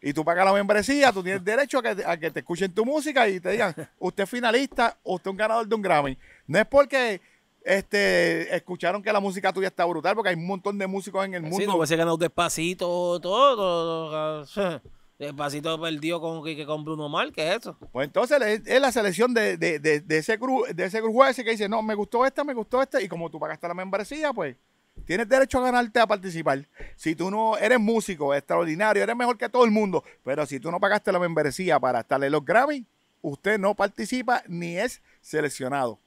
y tú pagas la membresía, tú tienes derecho a que, te escuchen tu música y te digan, usted es finalista, usted es un ganador de un Grammy. No es porque este, escucharon que la música tuya está brutal, porque hay un montón de músicos en el mundo. Sí, no, se ganado despacito, todo. todo, todo. Despacito perdió con, que, con Bruno Mar ¿qué es eso? Pues entonces es la selección de, ese grupo de ese grupo ese que dice, no, me gustó esta, me gustó esta, y como tú pagaste la membresía, pues tienes derecho a ganarte a participar. Si tú no eres músico extraordinario, eres mejor que todo el mundo, pero si tú no pagaste la membresía para estar en los Grammy, usted no participa ni es seleccionado.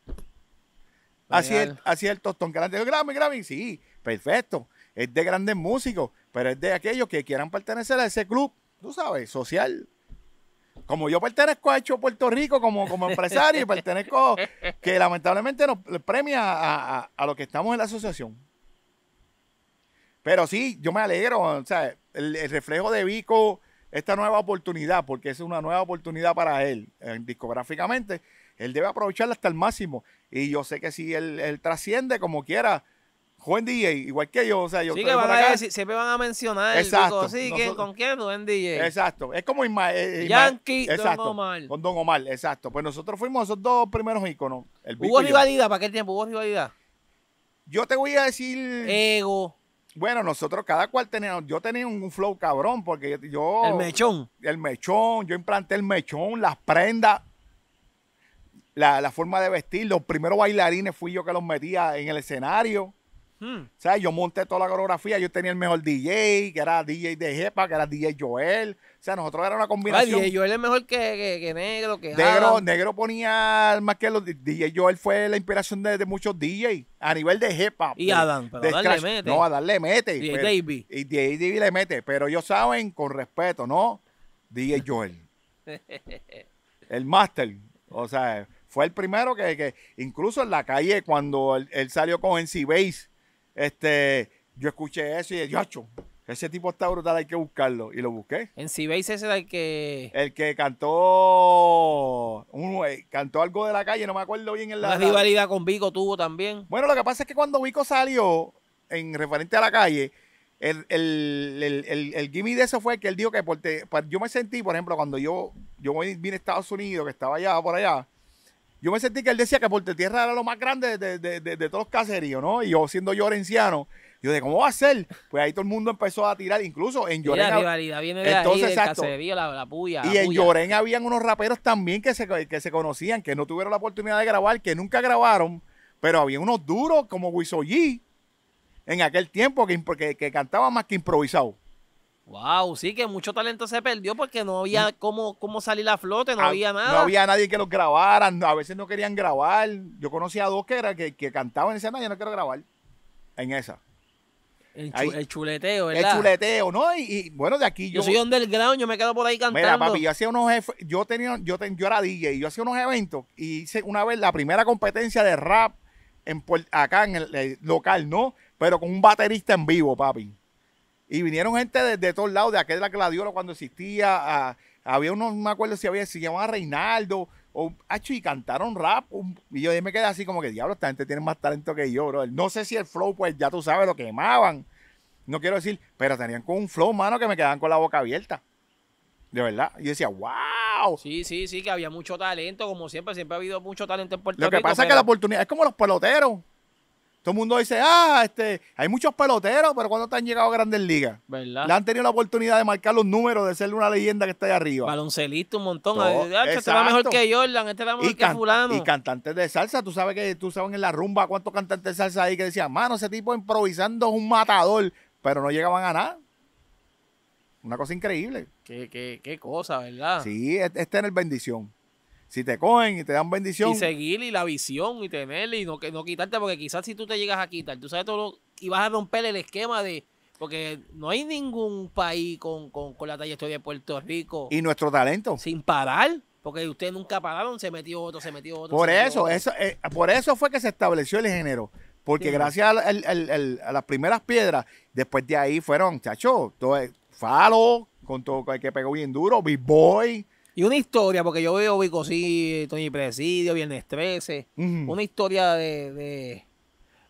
Así es, así es el tostón grande. Grammy, Grammy, sí, perfecto. Es de grandes músicos, pero es de aquellos que quieran pertenecer a ese club tú sabes, social. Como yo pertenezco a Hecho Puerto Rico como, como empresario y pertenezco, que lamentablemente nos premia a, a, los que estamos en la asociación. Pero sí, yo me alegro, o sea, el, reflejo de Vico, esta nueva oportunidad, porque es una nueva oportunidad para él eh, discográficamente, él debe aprovecharla hasta el máximo. Y yo sé que si él, él trasciende como quiera, Juan DJ, igual que yo, o sea, yo siempre van a mencionar. Exacto. sí, ¿con quién? Joven DJ. Exacto. Es como eh, Yankee, exacto, Don Omar. Con Don Omar, exacto. Pues nosotros fuimos esos dos primeros íconos. El ¿Hubo rivalidad? ¿Para qué tiempo hubo rivalidad? Yo te voy a decir... Ego. Bueno, nosotros cada cual teníamos, yo tenía un flow cabrón, porque yo... El mechón. El mechón, yo implanté el mechón, las prendas, la, la forma de vestir, los primeros bailarines fui yo que los metía en el escenario. Hmm. O sea, yo monté toda la coreografía, yo tenía el mejor DJ, que era DJ de Jepa, que era DJ Joel. O sea, nosotros era una combinación. DJ Joel es mejor que, Negro, que Negro, Negro ponía más que los DJ Joel fue la inspiración de, muchos DJ a nivel de Jepa. Y Adam, pero a darle mete. No, a mete. DJ Davey. Y DJ Davey le mete, pero ellos saben con respeto, ¿no? DJ Joel. el máster, o sea, fue el primero que, incluso en la calle cuando él, salió con NC Base este, yo escuché eso y yo yacho, ese tipo está brutal, hay que buscarlo. Y lo busqué. En veis ese era el que. El que cantó. Un, eh, cantó algo de la calle, no me acuerdo bien en la. La rivalidad con Vico tuvo también. Bueno, lo que pasa es que cuando Vico salió, en referente a la calle, el, el, gimme de eso fue que él dijo que yo me sentí, por ejemplo, cuando yo, yo vine a Estados Unidos, que estaba allá por allá, yo me sentí que él decía que Porte Tierra era lo más grande de, todos los caseríos, ¿no? Y yo siendo llorenciano, yo de ¿cómo va a ser? Pues ahí todo el mundo empezó a tirar, incluso en Lloren. la rivalidad viene de entonces, ahí, la, puya. Y en Lloren habían unos raperos también que se, que se conocían, que no tuvieron la oportunidad de grabar, que nunca grabaron, pero había unos duros como Wisoyi en aquel tiempo que, que, que cantaban más que improvisado. Wow, sí, que mucho talento se perdió porque no había mm. cómo, cómo salir a flote, no ah, había nada. No había nadie que los grabara, a veces no querían grabar. Yo conocía a dos que, era, que, cantaban en esa, y yo no quiero grabar. En esa. El, el, chuleteo, ¿verdad? El chuleteo, ¿no? Y, bueno, de aquí yo. Yo soy underground, yo me quedo por ahí cantando. Mira, papi, yo hacía unos. Yo tenía, yo, era DJ, yo hacía unos eventos y hice una vez la primera competencia de rap en, acá en el local, ¿no? Pero con un baterista en vivo, papi. Y vinieron gente de, todos lados, de aquel de la gladiola cuando existía. había unos, no me acuerdo si había, se llamaba Reinaldo. O, acho, y cantaron rap. y yo me quedé así como que, diablo, esta gente tiene más talento que yo, bro. No sé si el flow, pues ya tú sabes, lo que quemaban. No quiero decir, pero tenían con un flow, mano, que me quedaban con la boca abierta. De verdad. Y yo decía, wow. Sí, sí, sí, que había mucho talento, como siempre, siempre ha habido mucho talento en Puerto Rico. Lo que pasa es que la oportunidad es como los peloteros. Todo el mundo dice, ah, este, hay muchos peloteros, pero cuando te han llegado a grandes ligas? ¿Verdad? Le han tenido la oportunidad de marcar los números, de ser una leyenda que está ahí arriba. Baloncelito, un montón. Este mejor que Jordan, este era y que fulano. Y cantantes de salsa, tú sabes que tú sabes en la rumba cuántos cantantes de salsa hay que decían, mano, ese tipo improvisando es un matador, pero no llegaban a nada. Una cosa increíble. Qué, cosa, ¿verdad? Sí, este, en este el bendición si te cogen y te dan bendición. Y seguir y la visión y tenerle y no, no quitarte, porque quizás si tú te llegas a quitar, tú sabes todo lo, y vas a romper el esquema de. Porque no hay ningún país con, con, con la trayectoria de Puerto Rico. Y nuestro talento. Sin parar. Porque ustedes nunca pararon, se metió otro, se metió otro. Por eso, eso eh, por eso fue que se estableció el género. Porque gracias a las primeras piedras, después de ahí fueron, chacho, todo, Falo, con todo, el que pegó bien duro, Big Boy. Y una historia, porque yo veo Vicosí, Tony Presidio, Viernes 13, una historia de, de,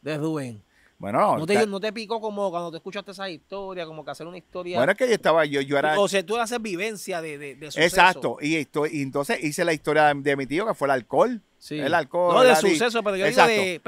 de Rubén. Bueno, no, te, picó como cuando te escuchaste esa historia, como que hacer una historia. Bueno, es que yo estaba, yo, yo era. O sea, tú haces vivencia de, de, suceso. Exacto, y, estoy, entonces hice la historia de, mi tío, que fue el alcohol. Sí. El alcohol. No, de suceso, pero yo de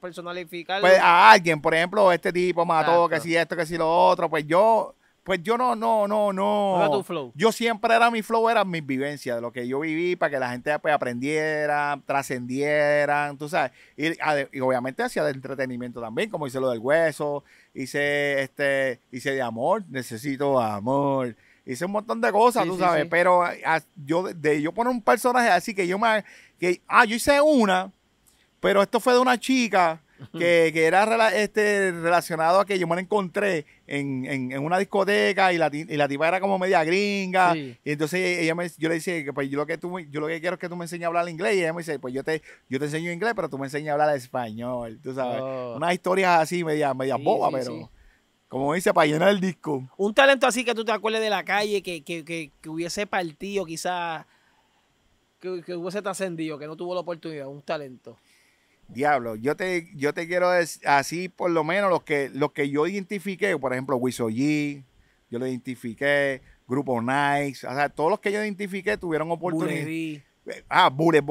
personalificar. Pues a alguien, por ejemplo, este tipo mató, que si esto, que si lo otro, pues yo pues yo no, no, no, no. Yo siempre era mi flow, era mi vivencia, de lo que yo viví para que la gente pues, aprendiera, trascendiera, tú sabes. Y, obviamente hacía de entretenimiento también, como hice lo del hueso, hice este, hice de amor, necesito amor. Hice un montón de cosas, tú sabes, pero ah, ah, yo de yo poner un personaje así que yo me que ah, yo hice una, pero esto fue de una chica que, era este, relacionado a que yo me la encontré en, en, una discoteca y la, y la, tipa era como media gringa. Y entonces ella me, yo le dije, pues yo lo que, tú, yo lo que quiero es que tú me enseñes a hablar inglés. Y ella me dice, pues yo te, yo te enseño inglés, pero tú me enseñas a hablar español. Tú sabes, oh. unas historias así, media, media boba, pero... Como dice, para llenar el disco. Un talento así que tú te acuerdes de la calle, que, que, que, que hubiese partido quizás, que hubiese trascendido, que no tuvo la oportunidad, un talento diablo, yo te, yo te quiero decir, así por lo menos los que, que yo identifiqué, por ejemplo, Wisoji, yo lo identifiqué, Grupo Nice, o sea, todos los que yo identifiqué tuvieron oportunidad. Ah, Bullet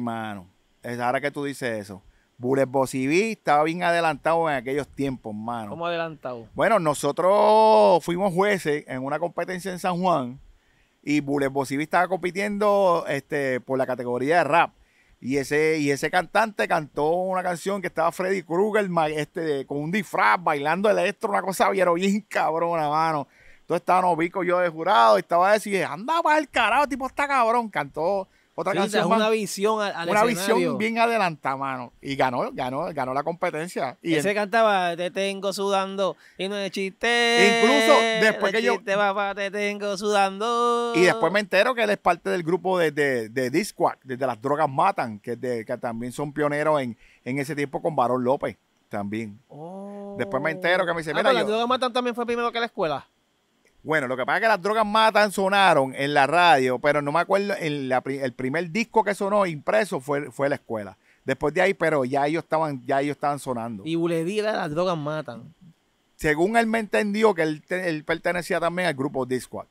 mano. Es ahora que tú dices eso. Bullet estaba bien adelantado en aquellos tiempos, mano. ¿Cómo adelantado? Bueno, nosotros fuimos jueces en una competencia en San Juan y Bullet estaba compitiendo este, por la categoría de rap. Y ese, cantante cantó una canción que estaba Freddy Krueger este, con un disfraz bailando el electro, una cosa bien, bien cabrona, hermano. Entonces estaba Novico yo de jurado y estaba así, anda para el carajo, tipo está cabrón. Cantó otra una visión Una visión bien adelantada, mano. Y ganó, ganó, ganó la competencia. Y Ese cantaba Te tengo sudando y no es chiste. Incluso después que yo. Papá, te tengo sudando. Y después me entero que él es parte del grupo de, de, de desde Las Drogas Matan, que, también son pioneros en, ese tiempo con Barón López también. Oh. Después me entero que me dice, ah, mira. las drogas matan también fue primero que la escuela. Bueno, lo que pasa es que las drogas matan sonaron en la radio, pero no me acuerdo, en el primer disco que sonó impreso fue, fue La Escuela. Después de ahí, pero ya ellos estaban, ya ellos estaban sonando. Y Bulevira, Las drogas matan. Según él me entendió que él, pertenecía también al grupo Discord.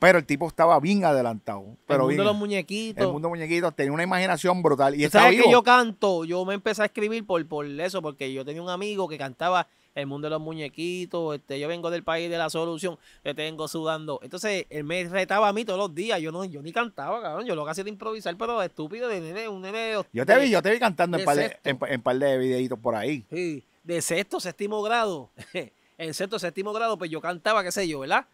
Pero el tipo estaba bien adelantado. Pero el mundo de los muñequitos. El mundo de los muñequitos tenía una imaginación brutal. Y ¿Sabes que yo canto? Yo me empecé a escribir por, por eso, porque yo tenía un amigo que cantaba el mundo de los muñequitos, este, yo vengo del país de la solución, yo te sudando. Entonces, él me retaba a mí todos los días, yo no, yo ni cantaba, cabrón, yo lo que hacía era improvisar, pero estúpido, de nene, un nene Yo te vi, yo te vi cantando en par, de, par de videitos por ahí. Sí, de sexto, séptimo grado, en sexto, séptimo grado, pues yo cantaba, qué sé yo, ¿verdad?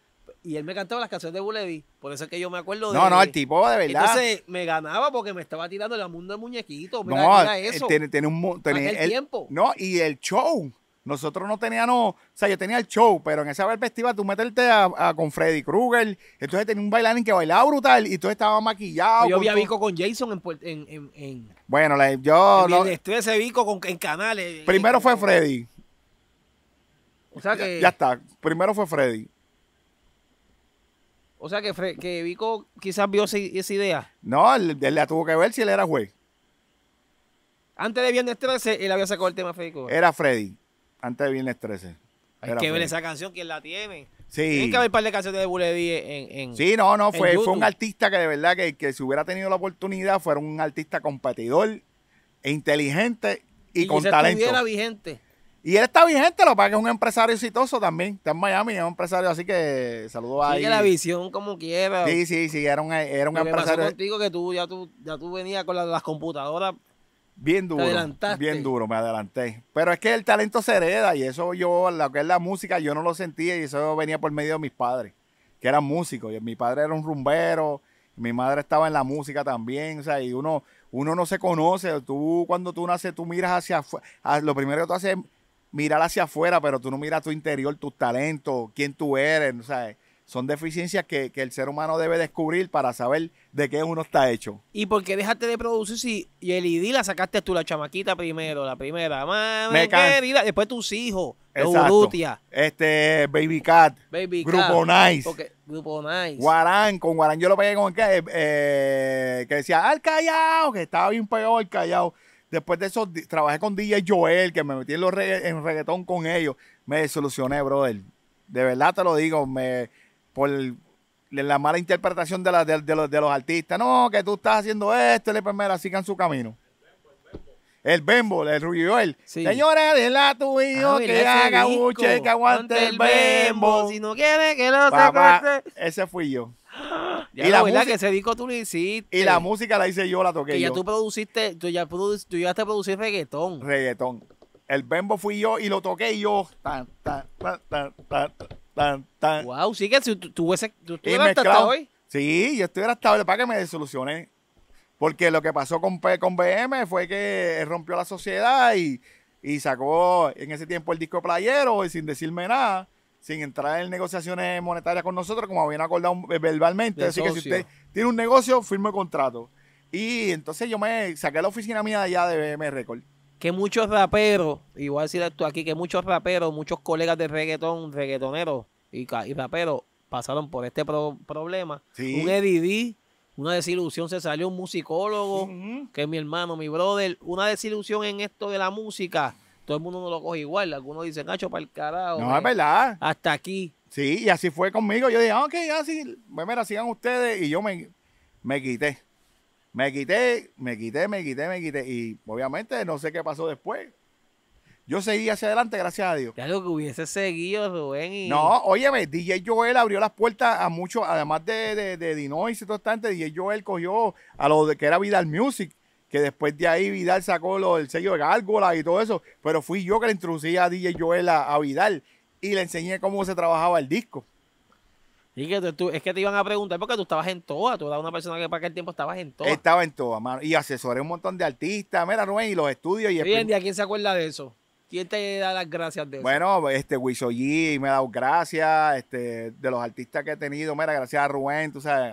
y él me cantaba las canciones de Bulevi. Por eso es que yo me acuerdo de. No, no, el tipo de verdad. Entonces me ganaba porque me estaba tirando el mundo de muñequitos. No, mira, eso. Tiene, tiene un. Tiene, el, tiempo. No, y el show. Nosotros no teníamos, o sea, yo tenía el show, pero en esa perspectiva tú meterte a, con Freddy Krueger, entonces tenía un bailarín que bailaba brutal y tú estabas maquillado. Pues yo había Vico con Jason en... en, bueno, yo... En no, ese Vico con, en canales. Primero fue Freddy. O sea que... Ya, está, primero fue Freddy. O sea que, que Vico quizás vio esa, idea. No, él, la tuvo que ver si él era juez. Antes de Viernes 13, él había sacado el tema Freddy Krueger. Era Freddy antes de Viernes 13. Hay que ver esa canción, ¿quién la tiene? Sí. Tienen que haber un par de canciones de Boulevard. en, en, Sí, no, no, fue, fue un artista que de verdad que, que, si hubiera tenido la oportunidad fuera un artista competidor, e inteligente y, y con se talento. Estuviera vigente. Y él está vigente, lo que que es un empresario exitoso también. Está en Miami, es un empresario, así que saludo a él. Tiene la visión como quiera. Sí, sí, sí, era un, era un empresario. Yo contigo que tú ya, tú ya tú venías con las computadoras Bien duro. Bien duro, me adelanté. Pero es que el talento se hereda y eso yo, lo que es la música, yo no lo sentía y eso venía por medio de mis padres, que eran músicos. Y mi padre era un rumbero, mi madre estaba en la música también, o sea, y uno, uno no se conoce. Tú, cuando tú naces, tú miras hacia afuera. Lo primero que tú haces es mirar hacia afuera, pero tú no miras tu interior, tus talentos, quién tú eres, o sea, son deficiencias que, que, el ser humano debe descubrir para saber de qué uno está hecho. ¿Y por qué dejaste de producir si y el ID la sacaste tú, la chamaquita primero, la primera? Mami, después tus hijos, los Este, Baby Cat, Baby Grupo Nice. grupo Nice. Guarán, con Guarán yo lo pegué con el eh, eh, que, decía, al callao, que estaba bien peor, el callao. Después de eso, trabajé con DJ Joel, que me metí en, en reggaetón con ellos. Me solucioné, brother. De verdad te lo digo, me, por la mala interpretación de, de, los, de, los, artistas. No, que tú estás haciendo esto, le primera, sigan su camino. El Bembo, el Rubio, el sí. Señora, déjela a tu hijo ah, que haga buche, que aguante el Bembo. Si no quiere que lo sacaste. Ese fui yo. y la, verdad que ese disco tú lo hiciste. Y la música la hice yo, la toqué. Y ya tú produciste, tú ya, tú ya te producir reggaetón. Reggaetón. El Bembo fui yo y lo toqué yo. Tan, tan, tan, Wow, sí que si tú, hasta hoy. Sí, yo estuviera hasta para que me desolucioné. Porque lo que pasó con, con BM fue que rompió la sociedad y, sacó en ese tiempo el disco playero y sin decirme nada, sin entrar en negociaciones monetarias con nosotros, como habían acordado eh, verbalmente. Así que si usted tiene un negocio, firme contrato. Y entonces yo me saqué la oficina mía de allá de BM Record que muchos raperos, igual voy a decir esto aquí, que muchos raperos, muchos colegas de reggaetón, reggaetoneros y, y raperos pasaron por este problema. Un EDD, una desilusión, se salió un musicólogo, que es mi hermano, mi brother, una desilusión en esto de la música. Todo el mundo no lo coge igual. Algunos dicen, Nacho, para el carajo. No, eh, es verdad. Hasta aquí. Sí, y así fue conmigo. Yo dije, ah, ok, así, pues me sigan ustedes. Y yo me, me quité. Me quité, me quité, me quité, me quité. Y obviamente no sé qué pasó después. Yo seguí hacia adelante, gracias a Dios. Claro que hubiese seguido, Rubén. No, óyeme, DJ Joel abrió las puertas a muchos, además de, de, Dinois y todo tanto, DJ Joel cogió a lo de, que era Vidal Music, que después de ahí Vidal sacó lo, el sello de Gárgola y todo eso, pero fui yo que le introducí a DJ Joel a Vidal y le enseñé cómo se trabajaba el disco tú, es que te iban a preguntar porque tú estabas en Toa, tú eras una persona que para aquel tiempo estabas en Toa. Estaba en Toa, mano. Y asesoré un montón de artistas, mira, Rubén, y los estudios. Y a ¿quién se acuerda de eso? ¿Quién te da las gracias de eso? Bueno, este wish me ha dado gracias, este, de los artistas que he tenido, mira, gracias a Rubén, tú sabes,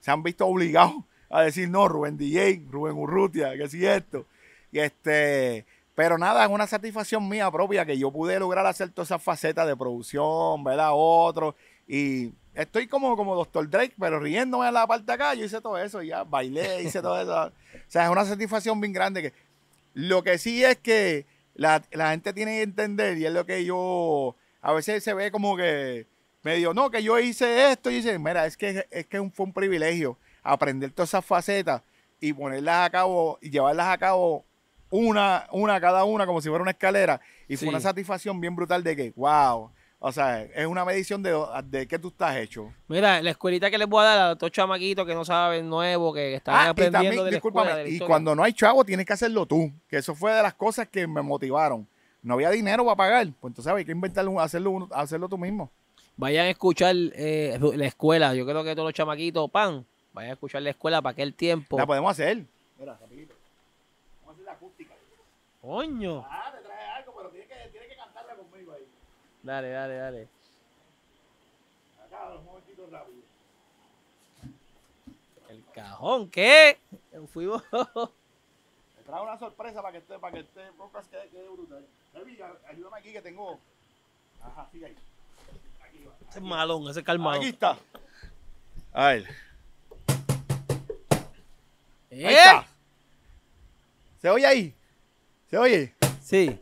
se han visto obligados a decir, no, Rubén DJ, Rubén Urrutia, que es esto. Y este, pero nada, es una satisfacción mía propia que yo pude lograr hacer todas esas facetas de producción, ¿verdad? Otro, y Estoy como, como Dr. Drake, pero riéndome a la parte de acá. Yo hice todo eso, ya bailé, hice todo eso. O sea, es una satisfacción bien grande. que Lo que sí es que la, gente tiene que entender, y es lo que yo. A veces se ve como que medio, no, que yo hice esto. Y dice, mira, es que, es que fue un privilegio aprender todas esas facetas y ponerlas a cabo y llevarlas a cabo una, una cada una, como si fuera una escalera. Y fue una satisfacción bien brutal de que, wow, o sea, es una medición de, de qué tú estás hecho. Mira, la escuelita que les voy a dar a estos chamaquitos que no saben nuevo, que están ah, aprendiendo y de la escuela, y cuando no hay chavo, tienes que hacerlo tú. Que eso fue de las cosas que me motivaron. No había dinero para pagar. Pues entonces hay que inventarlo, hacerlo, hacerlo tú mismo. Vayan a escuchar eh, la escuela. Yo creo que todos los chamaquitos, pan, vayan a escuchar la escuela para aquel tiempo. La podemos hacer. Mira, rapidito. Vamos a hacer la acústica. Coño. Ah, Dale, dale, dale. Acá, los momentitos rápidos. El cajón, ¿qué? Fuimos. Me trae una sorpresa para que esté, para que esté, pocas que quede brutal. ayúdame aquí que tengo. Ajá, sigue ahí. Aquí va. Ese es malón, ese es calmado. Aquí está. A ver. ¿Eh? Ahí está. ¿Se oye ahí? ¿Se oye? Sí.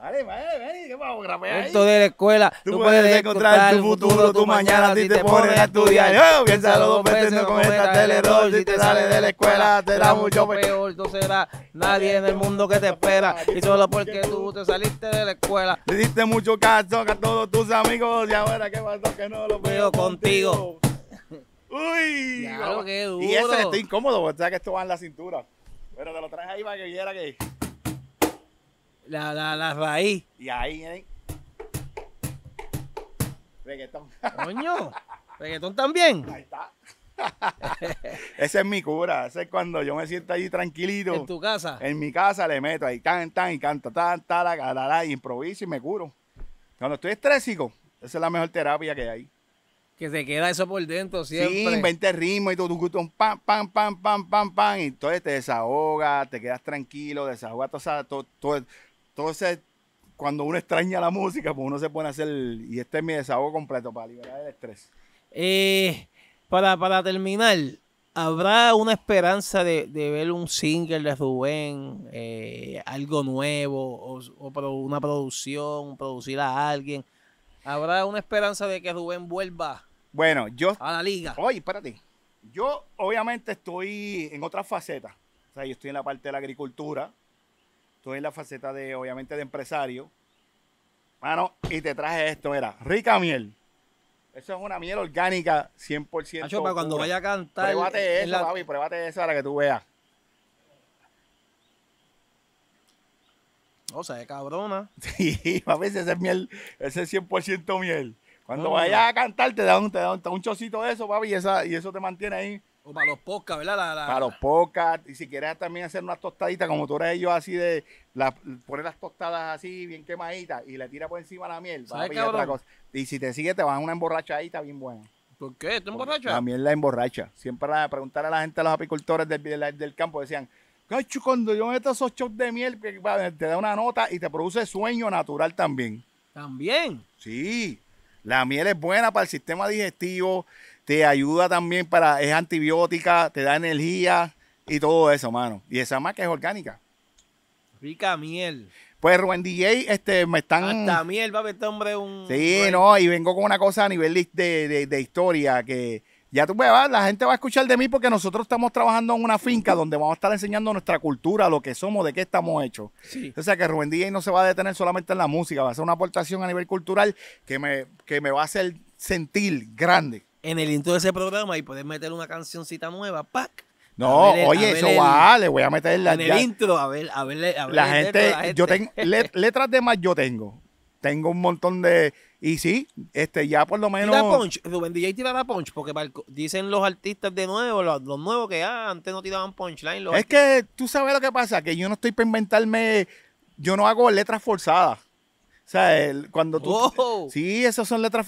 Vale, a de la escuela, tú, puedes encontrar tu futuro, tu mañana, si te pones a estudiar. Yo, piénsalo dos veces, no cometas el error. Si te sales de la escuela, te da mucho peor. No será nadie en el mundo que te espera. Y solo porque tú te saliste de la escuela. Le diste mucho caso a todos tus amigos. Y ahora, ¿qué pasó que no lo veo contigo? Uy, claro, qué duro. Y ese estoy incómodo, o sea, que esto va en la cintura. Pero te lo traes ahí para que viera que. La, la, la raíz. Y ahí, ahí. Reggaetón. Coño. Reggaetón también. Ahí está. Esa es mi cura. Ese es cuando yo me siento allí tranquilito. En tu casa. En mi casa le meto ahí tan, tan, y canto tan, tan, la, y improviso y me curo. Cuando estoy estrésico, esa es la mejor terapia que hay. Que se queda eso por dentro siempre. Sí, invente ritmo y todo, un pam, pam, pam, pam, pam, pam. Y entonces te desahoga, te quedas tranquilo, desahoga todo, todo, todo, entonces, cuando uno extraña la música, pues uno se pone a hacer, y este es mi desahogo completo para liberar el estrés. Eh, para, terminar, ¿habrá una esperanza de, ver un single de Rubén, eh, algo nuevo, o, o, una producción, producir a alguien? ¿Habrá una esperanza de que Rubén vuelva bueno, yo, a la liga? Oye, espérate. Yo obviamente estoy en otra faceta. O sea, yo estoy en la parte de la agricultura, Tú en la faceta de, obviamente, de empresario. Mano, y te traje esto, era rica miel. Eso es una miel orgánica 100%. Acho, cuando vaya a cantar. Pruébate eso, papi, pruébate eso para que tú veas. O sea, es cabrona. Sí, papi, ese es miel, ese es 100% miel. Cuando vayas a cantar, te da un chocito de eso, papi, y eso te mantiene ahí para los pocas, ¿verdad? Para los pocas Y si quieres también hacer unas tostaditas, como tú eres yo, así de. La, poner las tostadas así, bien quemaditas, y le tira por encima la miel. Y si te sigue, te vas a una emborrachadita bien buena. ¿Por qué? te emborracha? La miel la emborracha. Siempre la, preguntar a la gente, a los apicultores del, campo, decían. Cacho, cuando yo meto esos shots de miel, te da una nota y te produce sueño natural también. ¿También? Sí. La miel es buena para el sistema digestivo, te ayuda también para, es antibiótica, te da energía y todo eso, mano. Y esa marca es orgánica. Rica miel. Pues Rubén DJ, este, me están. Hasta miel, va a este hombre un. Sí, no, y vengo con una cosa a nivel de, historia que. Ya tú pues, ver, la gente va a escuchar de mí porque nosotros estamos trabajando en una finca donde vamos a estar enseñando nuestra cultura, lo que somos, de qué estamos hechos. O sea que Rubén DJ no se va a detener solamente en la música, va a ser una aportación a nivel cultural que me, que me va a hacer sentir grande en el intro de ese programa y poder meter una cancioncita nueva, ¡pac! No, oye, eso vale va, le voy a meter la, en el intro, a ver, a ver, a ver la, gente, yo tengo letras de más yo tengo. Tengo un montón de y sí, este ya por lo menos tira punch, Rubén DJ tirará punch porque dicen los artistas de nuevo, los, nuevos que ah, antes no tiraban punchline, Es que tú sabes lo que pasa, que yo no estoy para inventarme yo no hago letras forzadas. O sea, cuando tú... Sí, esas son letras,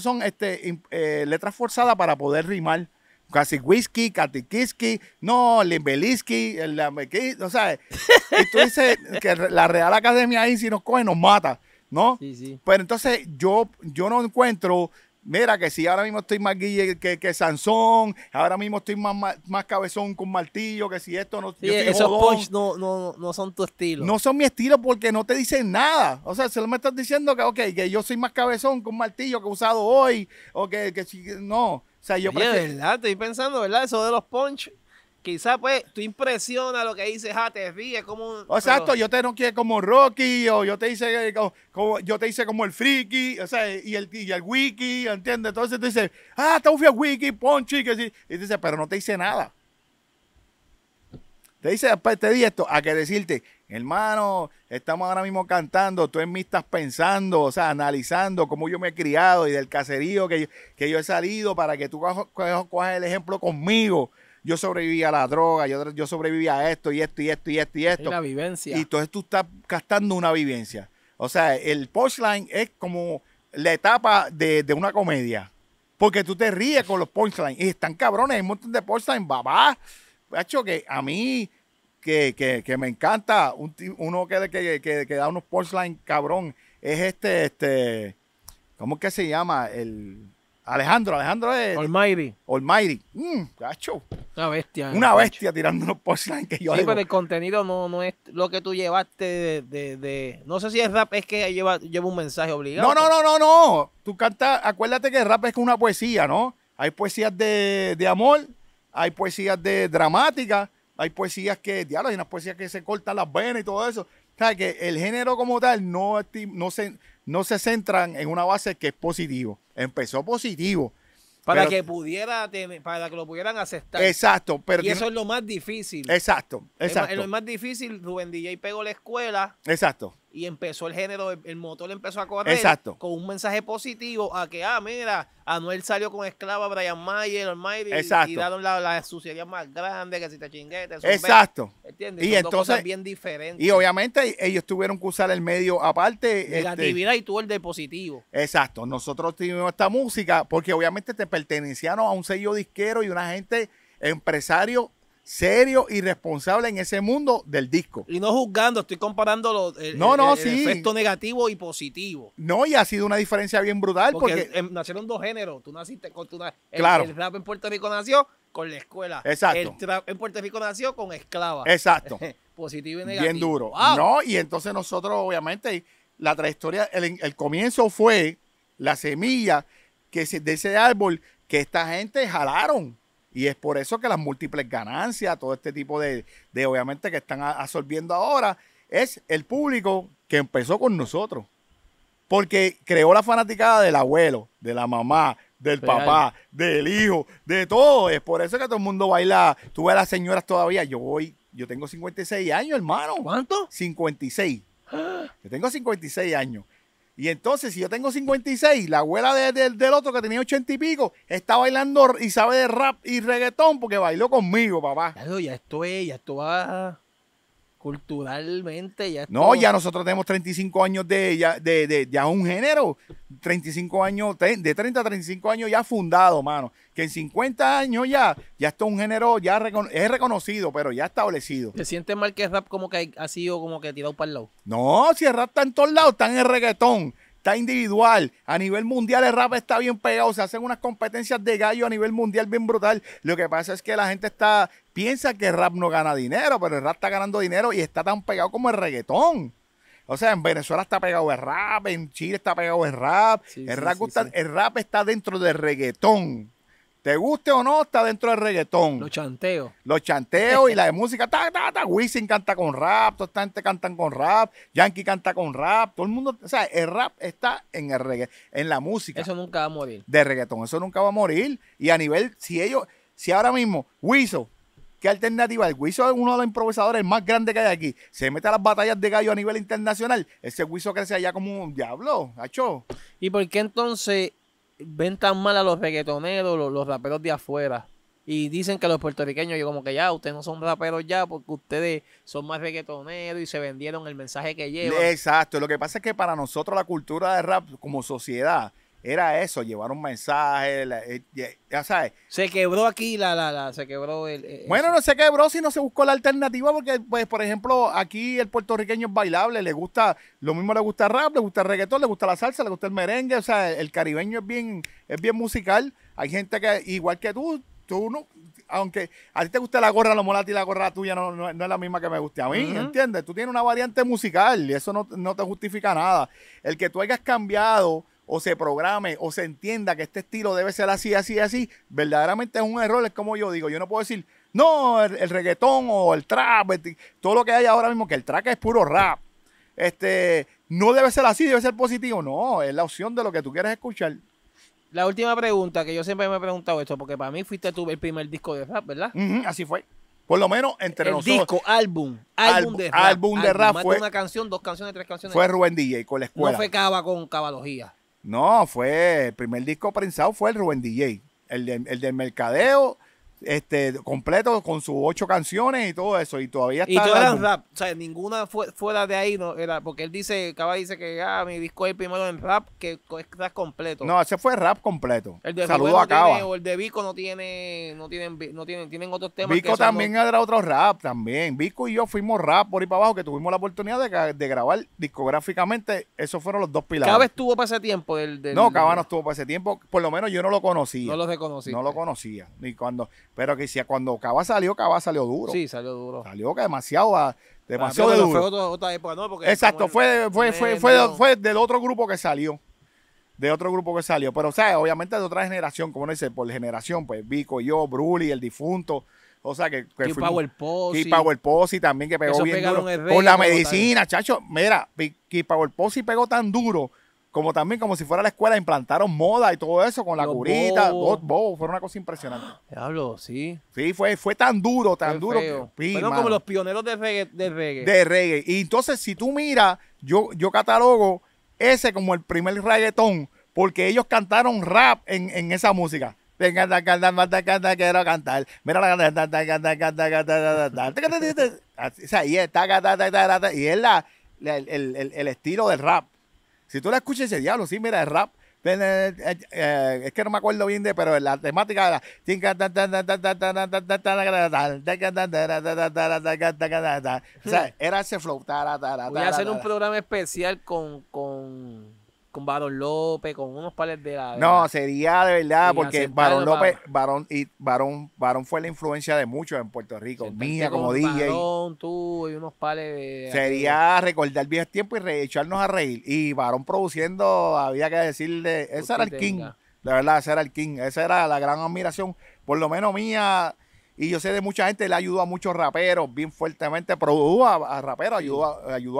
son este, eh, letras forzadas para poder rimar. Casi whisky, Katikiski, no, Limbeliski, el, no o sea, y tú dices que la Real Academia ahí si nos coge nos mata, ¿no? Sí, sí. Pero entonces yo, yo no encuentro Mira, que si ahora mismo estoy más guille que, que Sansón, ahora mismo estoy más, más, cabezón con martillo, que si esto no. Sí, esos punch no, no, no, son tu estilo. No son mi estilo porque no te dicen nada. O sea, solo me estás diciendo que, ok, que yo soy más cabezón con martillo que he usado hoy, o que, que si. No. O sea, yo Oye, ¿verdad? Estoy pensando, ¿verdad? Eso de los punch quizás pues tú impresionas lo que dices, ah, te como exacto, yo te no quiero como Rocky, o yo te hice eh, como, yo te como el friki, o sea, y el, y el wiki, ¿entiendes? Entonces tú dices, ah, te fui al wiki, ponchi, que sí. Y dice pero no te hice nada. Te dice, te di esto, a que decirte, hermano, estamos ahora mismo cantando, tú en mí estás pensando, o sea, analizando cómo yo me he criado y del caserío que yo, que yo he salido para que tú cojas el ejemplo conmigo yo sobreviví a la droga, yo, yo sobreviví a esto y esto y esto y esto y esto. Y la vivencia. Y entonces tú estás gastando una vivencia. O sea, el punchline es como la etapa de, una comedia. Porque tú te ríes con los punchlines. Y están cabrones, hay un montón de punchlines, babá. hecho que a mí, que, que, que me encanta, uno que, que, que, da unos punchlines cabrón, es este, este, ¿cómo que se llama? El, Alejandro, Alejandro es. Almighty. Almighty. Mmm, Una bestia. Una bestia tirando unos en que yo Sí, pero el contenido no, no, es lo que tú llevaste de, No sé si es rap, es que lleva, un mensaje obligado. No, no, no, no, no. Tú cantas. Acuérdate que el rap es una poesía, ¿no? Hay poesías de, amor, hay poesías de dramática, hay poesías que. Diablo, hay unas poesías que se cortan las venas y todo eso. O sea, que el género como tal no, no, se, no se centran en una base que es positivo Empezó positivo. Para que pudiera para que lo pudieran aceptar. Exacto, y eso es lo más difícil. Exacto, exacto. lo más difícil, Rubén DJ pegó la escuela. Exacto y empezó el género, el, motor empezó a correr con un mensaje positivo a que, ah, mira, Anuel salió con esclava Brian Mayer, Almighty, y, dieron la, la, suciedad más grande, que si te chinguete. Exacto. ¿Entiendes? Y entonces, bien diferentes. Y obviamente ellos tuvieron que usar el medio aparte. Negatividad este, y tú el de positivo. Exacto. Nosotros tuvimos esta música porque obviamente te pertenecieron a un sello disquero y una gente empresario serio y responsable en ese mundo del disco. Y no juzgando, estoy comparando el, no, efecto negativo y positivo. No, y ha sido una diferencia bien brutal. Porque, em, nacieron dos géneros. Tú naciste con tu, claro. el, rap en Puerto Rico nació con la escuela. Exacto. El rap en Puerto Rico nació con esclava. Exacto. Positivo y negativo. Bien duro. No, y entonces nosotros, obviamente, la trayectoria, el, comienzo fue la semilla que de ese árbol que esta gente jalaron y es por eso que las múltiples ganancias, todo este tipo de, obviamente que están absorbiendo ahora, es el público que empezó con nosotros. Porque creó la fanaticada del abuelo, de la mamá, del papá, del hijo, de todo. Es por eso que todo el mundo baila. Tú ves a las señoras todavía. Yo voy, yo tengo 56 años, hermano. ¿Cuánto? 56. Yo tengo 56 años. Y entonces, si yo tengo 56, la abuela del otro que tenía 80 y pico está bailando y sabe de rap y reggaetón porque bailó conmigo, papá. ya estoy, ya esto culturalmente ya. No, ya nosotros tenemos 35 años de ya, de, de, ya un género, 35 años, de 30 a 35 años ya fundado, mano. Que en 50 años ya, ya está un género, ya es reconocido, pero ya establecido. ¿Te sientes mal que el rap como que ha sido como que tirado para el lado? No, si el rap está en todos lados, está en el reggaetón, está individual. A nivel mundial el rap está bien pegado. Se hacen unas competencias de gallo a nivel mundial bien brutal. Lo que pasa es que la gente está piensa que el rap no gana dinero, pero el rap está ganando dinero y está tan pegado como el reggaetón. O sea, en Venezuela está pegado el rap, en Chile está pegado el rap. el, rap el rap está dentro del reggaetón. Te guste o no, está dentro del reggaetón. Los chanteos. Los chanteos y la de música. Ta, Wisin canta con rap, toda esta gente canta con rap, Yankee canta con rap, todo el mundo. O sea, el rap está en el en la música. Eso nunca va a morir. De reggaetón, eso nunca va a morir. Y a nivel, si ellos, si ahora mismo, Wiso, ¿qué alternativa? El Wiso es uno de los improvisadores más grandes que hay aquí. Se mete a las batallas de gallo a nivel internacional. Ese Wiso crece allá como un diablo, hacho. ¿Y por qué entonces ven tan mal a los reggaetoneros, los, raperos de afuera. Y dicen que los puertorriqueños, yo como que ya, ustedes no son raperos ya porque ustedes son más reggaetoneros y se vendieron el mensaje que llevan. Exacto, lo que pasa es que para nosotros la cultura de rap como sociedad era eso, llevar un mensaje, eh, ya, sabes. Se quebró aquí la, la, la se quebró el, Bueno, no se quebró si no se buscó la alternativa, porque, pues, por ejemplo, aquí el puertorriqueño es bailable, le gusta, lo mismo le gusta rap, le gusta el reggaetón, le gusta la salsa, le gusta el merengue, o sea, el, caribeño es bien, es bien musical. Hay gente que, igual que tú, tú no, aunque a ti te guste la gorra, lo molate y la gorra tuya no, es la misma que me guste a mí, ¿entiendes? Tú tienes una variante musical y eso no, no te justifica nada. El que tú hayas cambiado o se programe o se entienda que este estilo debe ser así, así, así, verdaderamente es un error. Es como yo digo, yo no puedo decir, no, el, reggaetón o el trap, este, todo lo que hay ahora mismo, que el trap es puro rap. Este, no debe ser así, debe ser positivo. No, es la opción de lo que tú quieres escuchar. La última pregunta, que yo siempre me he preguntado esto, porque para mí fuiste tú el primer disco de rap, ¿verdad? así fue. Por lo menos entre el nosotros. Disco, álbum, álbum, de rap. Álbum de rap, fue. una canción, dos canciones, tres canciones. Fue Rubén DJ con la escuela. No fue Cava con cabalogía. No, fue. El primer disco prensado fue el Rubén DJ. El, de, el del mercadeo este, completo con sus ocho canciones y todo eso. Y todavía está. Y todo rap. O sea, ninguna fuera de ahí no era. Porque él dice, Cava dice que ah, mi disco es el primero en rap, que es rap completo. No, ese fue rap completo. El de Saludo a Cava. o el de Vico no tiene, no tienen, no tienen, tienen otros temas. Vico también era otro rap también. Vico y yo fuimos rap por ahí para abajo, que tuvimos la oportunidad de, grabar discográficamente. Esos fueron los dos pilares. Cava estuvo para ese tiempo del, no, Cava no estuvo para ese tiempo. Por lo menos yo no lo conocía. No lo reconocía. No lo conocía. Ni cuando pero que si cuando Cava salió, Cava salió duro. Sí, salió duro. Salió que demasiado, ah, demasiado duro. Fue otra, época, ¿no? Exacto, fue, del otro grupo que salió de otro grupo que salió. Pero, o sea, obviamente de otra generación, como no dice, por generación, pues Vico, yo, Bruli, el difunto. O sea, que. que Power Posi. y Power también, que pegó bien duro. Con la medicina, chacho. Mira, el Power y pegó tan duro como también como si fuera la escuela, implantaron moda y todo eso con la curita, fue una cosa impresionante. Diablo, sí. Sí, fue, fue tan duro, tan duro. Fueron como los pioneros de reggae, de reggae. Y entonces, si tú miras, yo, yo catalogo ese como el primer reggaetón, porque ellos cantaron rap en, esa música. Venga, quiero cantar. Mira la y es la, el, el, estilo del rap. Si tú la escuchas, ese diablo, sí, mira, el rap. Es que no me acuerdo bien de, pero la temática era. O sea, era ese flow. Voy a hacer un programa especial con, con con Barón López, con unos pales de No, sería de verdad, porque Barón López, Barón, y Barón, Barón fue la influencia de muchos en Puerto Rico, mía como DJ. Barón, tú y unos pales Sería recordar recordar viejos tiempo y re, echarnos a reír. Y Barón produciendo, había que decirle, ese era el King. De verdad, ese era el King. Esa era la gran admiración, por lo menos mía. Y yo sé de mucha gente, le ayudó a muchos raperos bien fuertemente, produjo a, raperos, ayudó,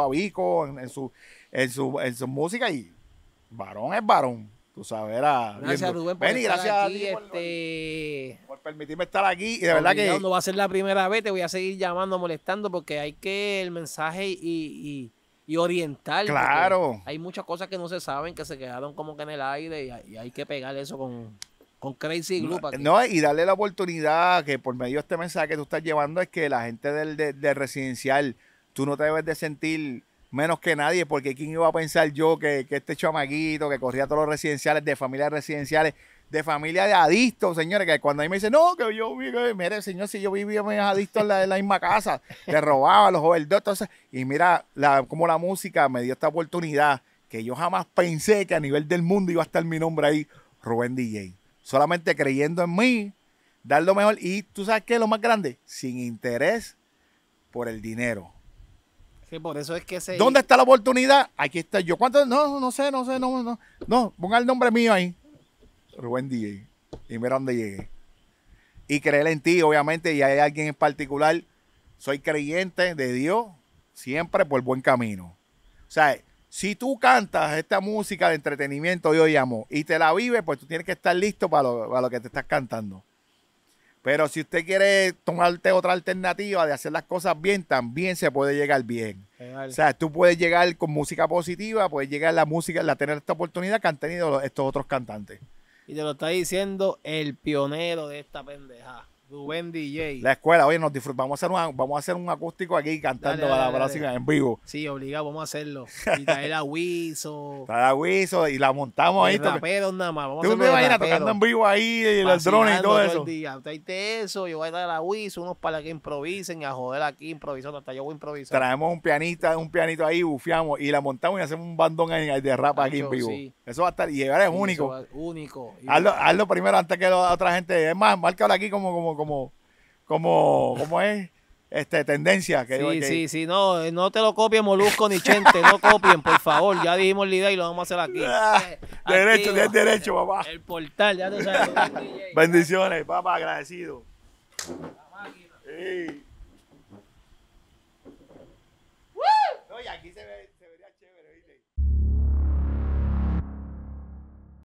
a, Vico en, su, en, su, en su música y varón es varón. Tú sabes, era. Gracias Rubén por, gracias aquí, este, por, permitirme estar aquí. Y de verdad que. No va a ser la primera vez, te voy a seguir llamando, molestando, porque hay que el mensaje y, y, orientar. Claro. Hay muchas cosas que no se saben, que se quedaron como que en el aire y, hay que pegar eso con, con Crazy Group. No, y darle la oportunidad que por medio de este mensaje que tú estás llevando es que la gente del residencial, tú no te debes de sentir menos que nadie, porque quién iba a pensar yo que, este chamaguito que corría a todos los residenciales, de familias residenciales, de familia de adictos, señores, que cuando ahí me dicen, no, que yo vivo, mire, señor, si yo vivía mis adictos en la, misma casa, le robaba los joven entonces, y mira la, cómo la música me dio esta oportunidad, que yo jamás pensé que a nivel del mundo iba a estar mi nombre ahí, Rubén DJ. Solamente creyendo en mí, dar lo mejor, y tú sabes qué es lo más grande, sin interés por el dinero por eso es que ¿Dónde está la oportunidad? Aquí está yo. ¿Cuánto? No, no sé, no sé, no, no. No, ponga el nombre mío ahí. Rubén DJ. Y mira dónde llegué. Y creer en ti, obviamente, y hay alguien en particular. Soy creyente de Dios, siempre por el buen camino. O sea, si tú cantas esta música de entretenimiento, yo llamo, y te la vives, pues tú tienes que estar listo para lo que te estás cantando. Pero si usted quiere tomarte otra alternativa de hacer las cosas bien, también se puede llegar bien. O sea, tú puedes llegar con música positiva, puedes llegar la música, la tener esta oportunidad que han tenido estos otros cantantes. Y te lo está diciendo el pionero de esta pendejada buen DJ. La escuela, oye, nos disfrutamos. Vamos a hacer un, vamos a hacer un acústico aquí cantando para la en vivo. Sí, obligado, vamos a hacerlo. Y traer a Wiso. Traer a Wiso y la montamos ahí. pedos nada más. Vamos Tú me imaginas tocando en vivo ahí, el los y todo, eso. eso, yo voy a traer a Wiso, unos para que improvisen, y a joder aquí improvisando, hasta yo voy a improvisar. Traemos un pianista, un pianito ahí, bufiamos y la montamos y hacemos un bandón de rap aquí en vivo. Eso va a estar, y llegar es único. Único. hazlo, hazlo, primero antes que la otra gente. Es más, márcalo aquí como, como como, como, como es este, tendencia. Que sí, sí, sí, no, no te lo copien Molusco ni Chente, no copien, por favor, ya dijimos la idea y lo vamos a hacer aquí. Ah, eh, derecho, tienes derecho, papá. El, portal, ya te sabes. Bendiciones, papá, agradecido.